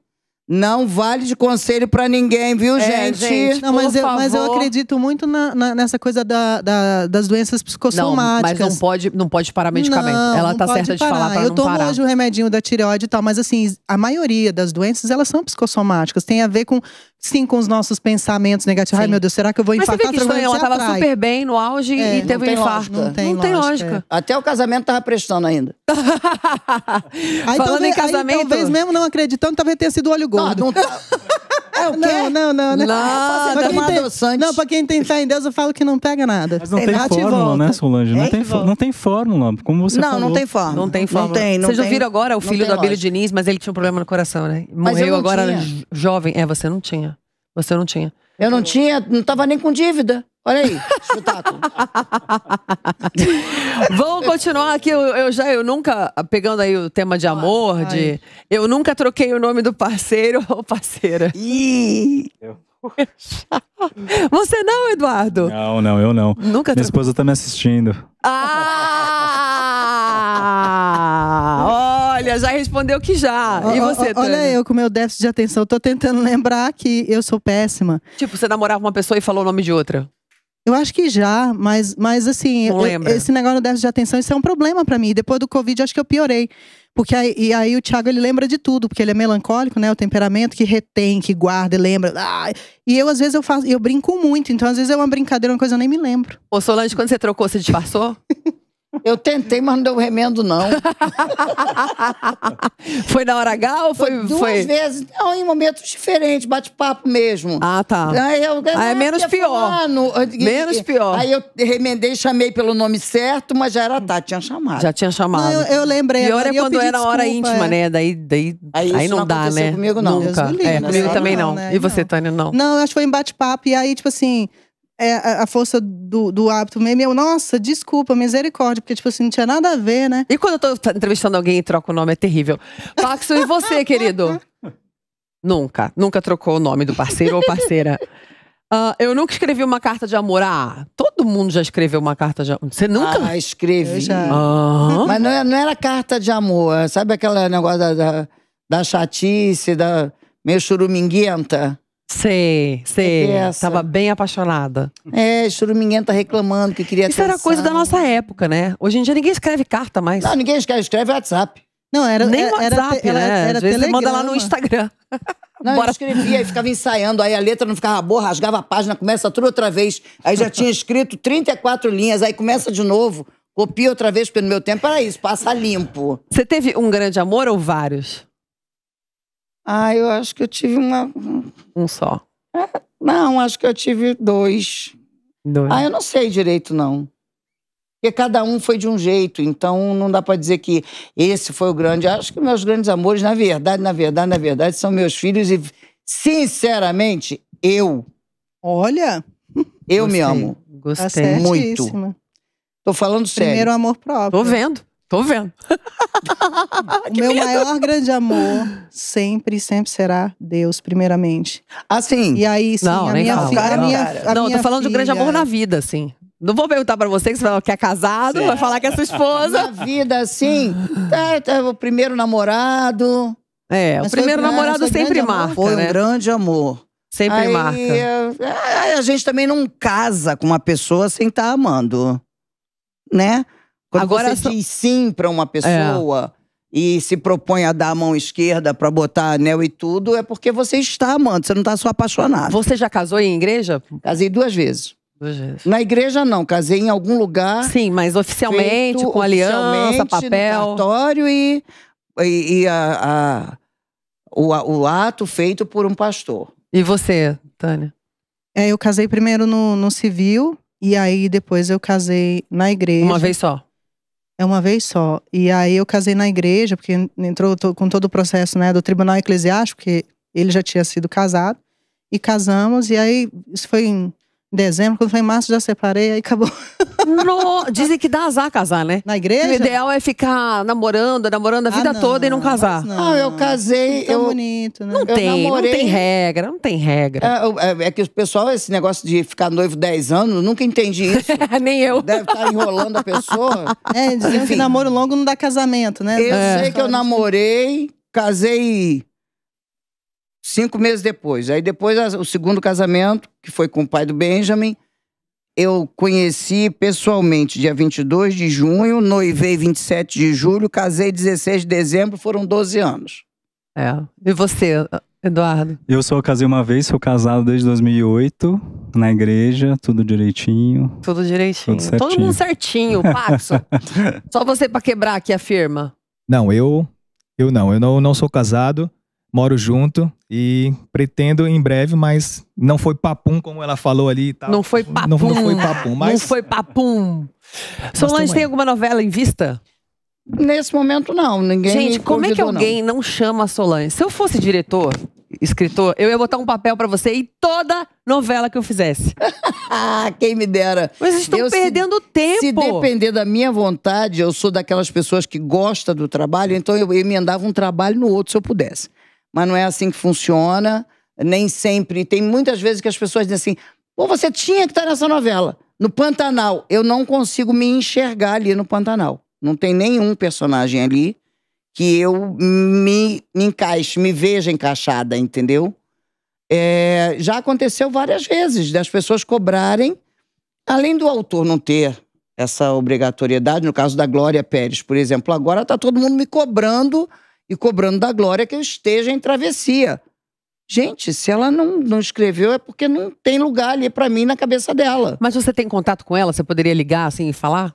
Não vale de conselho para ninguém, viu, é, gente? gente? Não, mas eu, mas, eu, acredito muito na, na, nessa coisa da, da, das doenças psicossomáticas. Não, mas não pode, não pode parar medicamento. Não, Ela não tá certa parar. de falar pra eu não parar. Eu tomo hoje o remedinho da tireoide e tal, mas assim, a maioria das doenças, elas são psicossomáticas. Tem a ver com Sim, com os nossos pensamentos negativos. Sim. Ai, meu Deus, será que eu vou infartar? Mas você vê que estranho, ela estava super bem no auge é, e teve um infarto. Lógica, não tem, não tem lógica. lógica. Até o casamento tava prestando ainda. [laughs] aí, Falando talvez, em casamento… Aí, talvez mesmo não acreditando, talvez tenha sido olho gordo. Não, não, tá- [laughs] É o quê? Não, não, não. não. Né? Lá, assim, pra quem tem, não, pra quem tem fé em Deus, eu falo que não pega nada. Mas não tem, tem fórmula, né, Solange? Não, é tem, não tem fórmula, como você não, falou. Não, não tem fórmula. Não tem fórmula. Não tem, não Vocês já viram agora o filho do Abílio Diniz, mas ele tinha um problema no coração, né? Morreu agora tinha. jovem. É, você não tinha. Você não tinha. Eu não tinha, não tava nem com dívida. Olha aí, espetáculo. [laughs] Vamos continuar aqui. Eu, eu, já, eu nunca, pegando aí o tema de amor, ai, de. Eu nunca troquei o nome do parceiro [laughs] ou parceira. Ih! Eu. [laughs] Você não, Eduardo? Não, não, eu não. Nunca Minha esposa tá me assistindo. Ah! Olha, já respondeu que já. e você, Tânia? Olha eu com meu déficit de atenção. Tô tentando lembrar que eu sou péssima. Tipo, você namorava uma pessoa e falou o nome de outra. Eu acho que já, mas, mas assim, eu, esse negócio do déficit de atenção, isso é um problema para mim. Depois do Covid, acho que eu piorei. Porque aí, e aí o Thiago, ele lembra de tudo, porque ele é melancólico, né? O temperamento que retém, que guarda, lembra. Ah, e eu, às vezes, eu faço, eu brinco muito. Então, às vezes, é uma brincadeira, uma coisa eu nem me lembro. Ô, Solange, quando você trocou, você disfarçou? [laughs] Eu tentei, mas não deu remendo, não. [laughs] foi na hora H ou foi. foi duas foi... vezes, não, em momentos diferentes, bate-papo mesmo. Ah, tá. Aí eu, ah, é menos pior. Falando, menos e, pior. Aí eu remendei, chamei pelo nome certo, mas já era tá, tinha chamado. Já tinha chamado. Não, eu, eu lembrei. Pior é quando era desculpa, hora íntima, é. né? Daí, daí aí, aí não, não dá, né? comigo não. Nunca. Livre, é, comigo né? também não. não. Né? E você, Tânia, não? Não, acho que foi em bate-papo. E aí, tipo assim é, a, força do, do hábito mesmo. Eu, nossa, desculpa, misericórdia, porque, tipo assim, não tinha nada a ver, né? E quando eu tô entrevistando alguém e troco o nome, é terrível. Paxson, e você, [laughs] querido? Nunca. Nunca trocou o nome do parceiro ou parceira. Uh, [laughs] eu nunca escrevi uma carta de amor. Ah, todo mundo já escreveu uma carta de amor. Você nunca? Ah, escrevi. já. Uhum. Mas não era, é, não era, carta de amor. Sabe aquele negócio da, da, da chatice, da meio churuminguenta? Sei, sei. É estava bem apaixonada. É, Churuminguento tá reclamando que queria Isso atenção. era coisa da nossa época, né? Hoje em dia ninguém escreve carta mais. Não, ninguém escreve, escreve WhatsApp. Não, era Nem era, WhatsApp, era, né? Era, era manda lá no Instagram. [laughs] Não, Bora. eu escrevia e ficava ensaiando, aí a letra não ficava boa, rasgava a página, começa tudo outra vez. Aí já tinha escrito 34 linhas, aí começa de novo, copia outra vez, porque no meu tempo era isso, passa limpo. Você teve um grande amor ou vários? Ah, eu acho que eu tive uma. Um só. É, não, acho que eu tive dois. Dois. Ah, eu não sei direito, não. Porque cada um foi de um jeito, então não dá para dizer que esse foi o grande. Acho que meus grandes amores, na verdade, na verdade, na verdade, são meus filhos e, sinceramente, eu. Olha! Eu Gostei. me amo. Gostei. Tá Muito. Tô falando sério. Primeiro amor próprio. Tô vendo. Tô vendo. [laughs] o meu maior grande amor sempre sempre será Deus, primeiramente. Assim. E aí, sim, não, a minha não, a minha, não minha tô falando filha. de um grande amor na vida, assim. Não vou perguntar pra você que você fala que é casado, certo. vai falar que é sua esposa. Na vida, assim, é, é o primeiro namorado. É, o primeiro namorado sempre marca. foi né? um grande amor. Sempre aí, marca. A, é, a gente também não casa com uma pessoa sem estar tá amando. Né? Quando Agora, você diz sim para uma pessoa é. e se propõe a dar a mão esquerda para botar anel e tudo, é porque você está amando, você não está só apaixonado. Você já casou em igreja? Casei duas vezes. Na igreja não, casei em algum lugar. Sim, mas oficialmente, com aliança, papel. No e, e, e a, a, o, o ato feito por um pastor. E você, Tânia? É, eu casei primeiro no, no civil, e aí depois eu casei na igreja. Uma vez só? É uma vez só. E aí eu casei na igreja, porque entrou com todo o processo né, do tribunal eclesiástico, que ele já tinha sido casado. E casamos, e aí isso foi em dezembro, quando foi em março, já separei, aí acabou. No, dizem que dá azar casar, né? Na igreja? O ideal é ficar namorando, namorando a ah, vida ah, não, toda e não casar. Não, ah, eu casei. Tão eu, bonito, né? Não eu tem, namorei... não tem regra, não tem regra. É, é, é, que o pessoal, esse negócio de ficar noivo 10 anos, nunca entendi isso. [laughs] Nem eu. Deve estar tá enrolando a pessoa. É, dizem Enfim. que namoro longo não dá casamento, né? Eu é. sei que eu namorei, casei Cinco meses depois. Aí depois, o segundo casamento, que foi com o pai do Benjamin, eu conheci pessoalmente dia 22 de junho, noivei 27 de julho, casei 16 de dezembro, foram 12 anos. É. E você, Eduardo? Eu sou casei uma vez, sou casado desde 2008, na igreja, tudo direitinho. Tudo direitinho. Tudo Todo mundo certinho, Paxo. [laughs] só você para quebrar aqui a firma. Não, eu eu não, eu não, não sou casado moro junto e pretendo em breve, mas não foi papum como ela falou ali Não foi papum. Não, não foi papum, mas... Não foi papum. Solange, tem alguma novela em vista? Nesse momento, não. Ninguém Gente, como é que alguém não. não chama Solange? Se eu fosse diretor, escritor, eu ia botar um papel para você e toda novela que eu fizesse. [laughs] Ah, Quem me dera. Mas vocês estão perdendo se, tempo. Se depender da minha vontade, eu sou daquelas pessoas que gosta do trabalho, então eu emendava um trabalho no outro se eu pudesse mas não é assim que funciona. Nem sempre. Tem muitas vezes que as pessoas dizem assim: pô, você tinha que estar nessa novela. No Pantanal, eu não consigo me enxergar ali no Pantanal. Não tem nenhum personagem ali que eu me, me encaixe, me veja encaixada, entendeu? É, já aconteceu várias vezes das pessoas cobrarem, além do autor não ter essa obrigatoriedade, no caso da Glória Pérez, por exemplo, agora está todo mundo me cobrando e cobrando da Glória que eu esteja em travessia. Gente, se ela não, não escreveu é porque não tem lugar ali para mim na cabeça dela. Mas você tem contato com ela? Você poderia ligar assim e falar?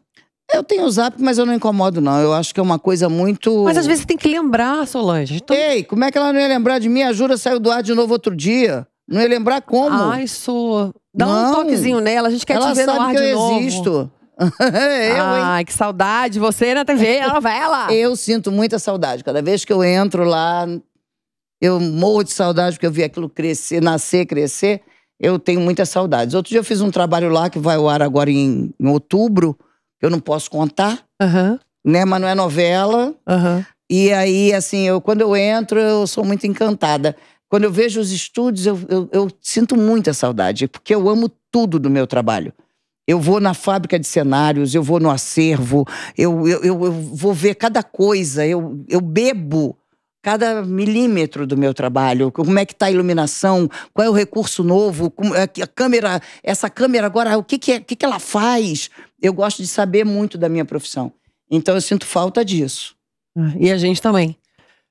Eu tenho o zap, mas eu não incomodo, não. Eu acho que é uma coisa muito. Mas às vezes você tem que lembrar, Solange. Então- Ei, como é que ela não ia lembrar de mim? A Jura saiu do ar de novo outro dia. Não ia lembrar como. Ai, sou. Dá não. um toquezinho nela, a gente quer ela te ver no ar de novo. Ela sabe que eu existo. [laughs] eu, Ai, que saudade. Você na TV, na novela. Eu sinto muita saudade. Cada vez que eu entro lá, eu morro de saudade porque eu vi aquilo crescer, nascer, crescer. Eu tenho muitas saudades. Outro dia eu fiz um trabalho lá que vai ao ar agora em, em outubro, que eu não posso contar, uhum. né? Mas não é novela. Uhum. E aí, assim, eu, quando eu entro, eu sou muito encantada. Quando eu vejo os estúdios, eu, eu, eu sinto muita saudade, porque eu amo tudo do meu trabalho. Eu vou na fábrica de cenários, eu vou no acervo, eu, eu, eu, eu vou ver cada coisa, eu, eu bebo cada milímetro do meu trabalho, como é que está a iluminação, qual é o recurso novo, é a câmera, essa câmera agora, o que que, é, o que que ela faz? Eu gosto de saber muito da minha profissão. Então eu sinto falta disso. Ah, e a gente também.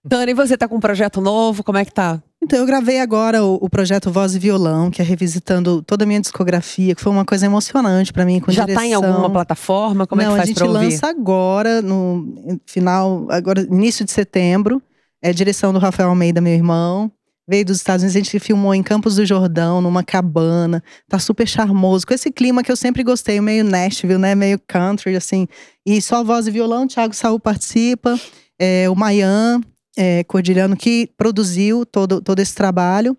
Tânia, você está com um projeto novo, como é que tá? Então, eu gravei agora o, o, projeto Voz e Violão, que é revisitando toda a minha discografia, que foi uma coisa emocionante para mim. Com Já direção. tá em alguma plataforma? Como Não, é que faz pra ouvir? a gente lança agora, no final, agora início de setembro. É direção do Rafael Almeida, meu irmão. Veio dos Estados Unidos, a gente filmou em Campos do Jordão, numa cabana. Tá super charmoso, com esse clima que eu sempre gostei, meio Nashville, né? Meio country, assim. E só voz e violão, Thiago Saul participa. É, o Mayan é, Cordilhano que produziu todo, todo esse trabalho.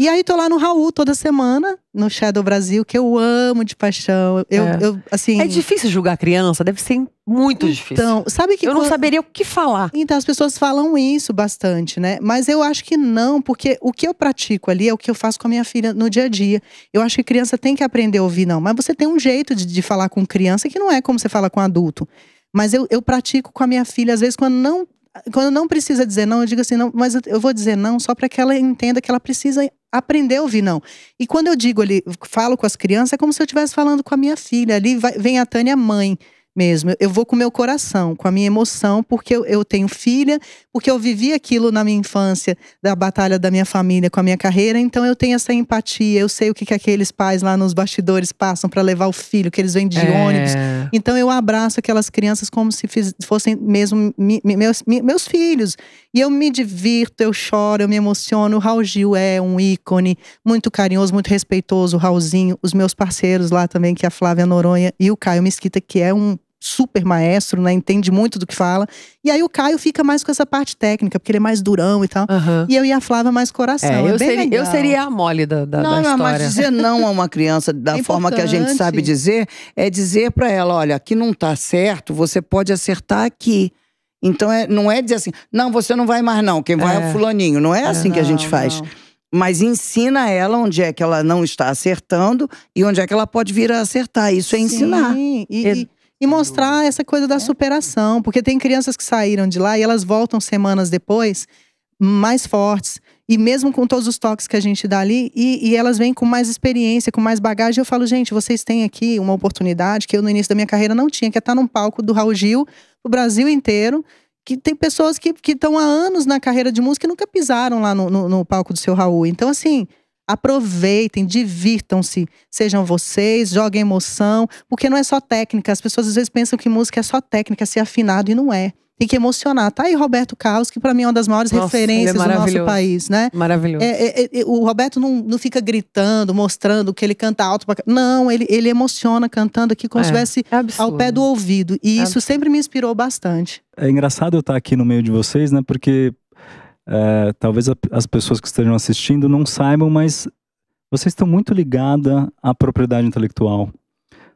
E aí tô lá no Raul toda semana, no Shadow Brasil, que eu amo de paixão. Eu, é. eu assim. É difícil julgar criança, deve ser muito então, difícil. Então, sabe que. Eu não saberia o que falar. Então, as pessoas falam isso bastante, né? Mas eu acho que não, porque o que eu pratico ali é o que eu faço com a minha filha no dia a dia. Eu acho que criança tem que aprender a ouvir, não. Mas você tem um jeito de, de falar com criança que não é como você fala com adulto. Mas eu, eu pratico com a minha filha, às vezes, quando não quando não precisa dizer não, eu digo assim, não, mas eu vou dizer não só para que ela entenda que ela precisa aprender a ouvir não. E quando eu digo ali, falo com as crianças, é como se eu estivesse falando com a minha filha. Ali vai, vem a Tânia, mãe mesmo. Eu vou com o meu coração, com a minha emoção, porque eu, eu, tenho filha, porque eu vivi aquilo na minha infância, da batalha da minha família com a minha carreira, então eu tenho essa empatia, eu sei o que, que aqueles pais lá nos bastidores passam para levar o filho, que eles vêm de é. ônibus. Então eu abraço aquelas crianças como se fossem mesmo mi, mi, meus, mi, meus filhos. E eu me divirto, eu choro, eu me emociono. O Raul Gil é um ícone, muito carinhoso, muito respeitoso, o Raulzinho, os meus parceiros lá também, que é a Flávia Noronha e o Caio Mesquita, que é um super maestro, né? Entende muito do que fala. E aí o Caio fica mais com essa parte técnica, porque ele é mais durão e tal. Uhum. E eu e a Flávia mais coração. É, é eu, é seria, legal. eu seria a mole da, da, não, da história. Não, mas dizer não a uma criança [laughs] da é forma que a gente sabe dizer, é dizer para ela, olha, aqui não tá certo, você pode acertar aqui. Então é, não é dizer assim, não, você não vai mais não, quem vai é, é fulaninho. Não é, é assim não, que a gente faz. Não mas ensina ela onde é que ela não está acertando e onde é que ela pode vir a acertar. Isso é Sim, ensinar. E, e, e mostrar essa coisa da é. superação, porque tem crianças que saíram de lá e elas voltam semanas depois mais fortes, e mesmo com todos os toques que a gente dá ali, e, e, elas vêm com mais experiência, com mais bagagem. Eu falo, gente, vocês têm aqui uma oportunidade que eu no início da minha carreira não tinha, que é estar tá num palco do Raul Gil, o Brasil inteiro, que tem pessoas que estão há anos na carreira de música e nunca pisaram lá no, no, no palco do seu Raul. Então, assim, Aproveitem, divirtam-se, sejam vocês, joguem emoção, porque não é só técnica. As pessoas às vezes pensam que música é só técnica, ser afinado, e não é. Tem que emocionar. Tá aí Roberto Carlos, que para mim é uma das maiores Nossa, é referências é do nosso país, né? Maravilhoso. É, é, é, o Roberto não, não fica gritando, mostrando que ele canta alto. Pra... Não, ele, ele emociona cantando aqui como é, se estivesse ao pé do ouvido. E isso sempre me inspirou bastante. É engraçado eu estar aqui no meio de vocês, né? Porque é, talvez a, as pessoas que estejam assistindo não saibam, mas vocês estão muito ligada à propriedade intelectual.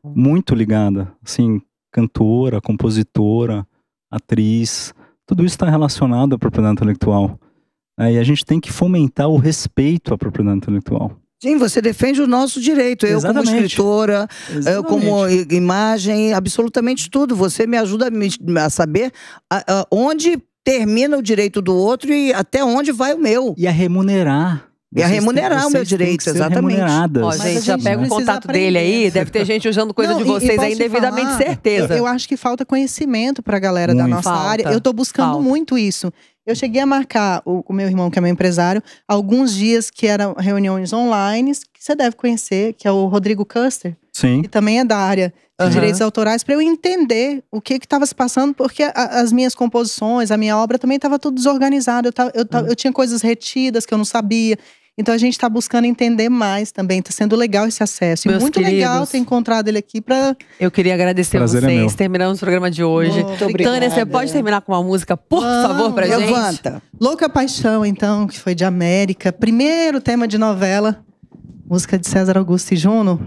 Hum. Muito ligada. Assim, cantora, compositora, atriz, tudo isso está relacionado à propriedade intelectual. É, e a gente tem que fomentar o respeito à propriedade intelectual. Sim, você defende o nosso direito. Eu, Exatamente. como escritora, Exatamente. eu, como imagem, absolutamente tudo. Você me ajuda a, saber onde termina o direito do outro e até onde vai o meu. E a remunerar. E a remunerar têm, o meu direito, exatamente. Ó, gente, gente, já pega o contato dele aí, deve ter gente usando coisa Não, de vocês aí, devidamente falar, certeza. Eu acho que falta conhecimento para a galera muito. da nossa falta, área. Eu estou buscando falta. muito isso. Eu cheguei a marcar o, o, meu irmão, que é meu empresário, alguns dias que eram reuniões online, que você deve conhecer, que é o Rodrigo Custer. Sim. Que também é da área de uhum. direitos autorais para eu entender o que estava se passando, porque a, as minhas composições, a minha obra também estava tudo desorganizado. Eu, tava, eu, uhum. eu tinha coisas retidas que eu não sabia. Então a gente está buscando entender mais também. Está sendo legal esse acesso. Meus e muito queridos, legal ter encontrado ele aqui para. Eu queria agradecer a é vocês. É Terminamos o programa de hoje. Muito obrigada. Tânia, você pode terminar com uma música, por Vamos, favor, para gente? Levanta. Louca Paixão, então, que foi de América. Primeiro tema de novela. Música de César Augusto e Juno.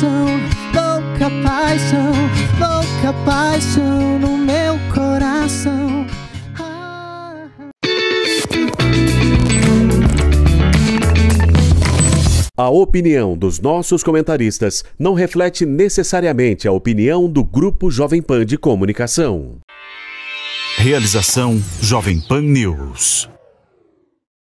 paixão, louca paixão, louca paixão no meu coração. A opinião dos nossos comentaristas não reflete necessariamente a opinião do Grupo Jovem Pan de Comunicação. Realização Jovem Pan News.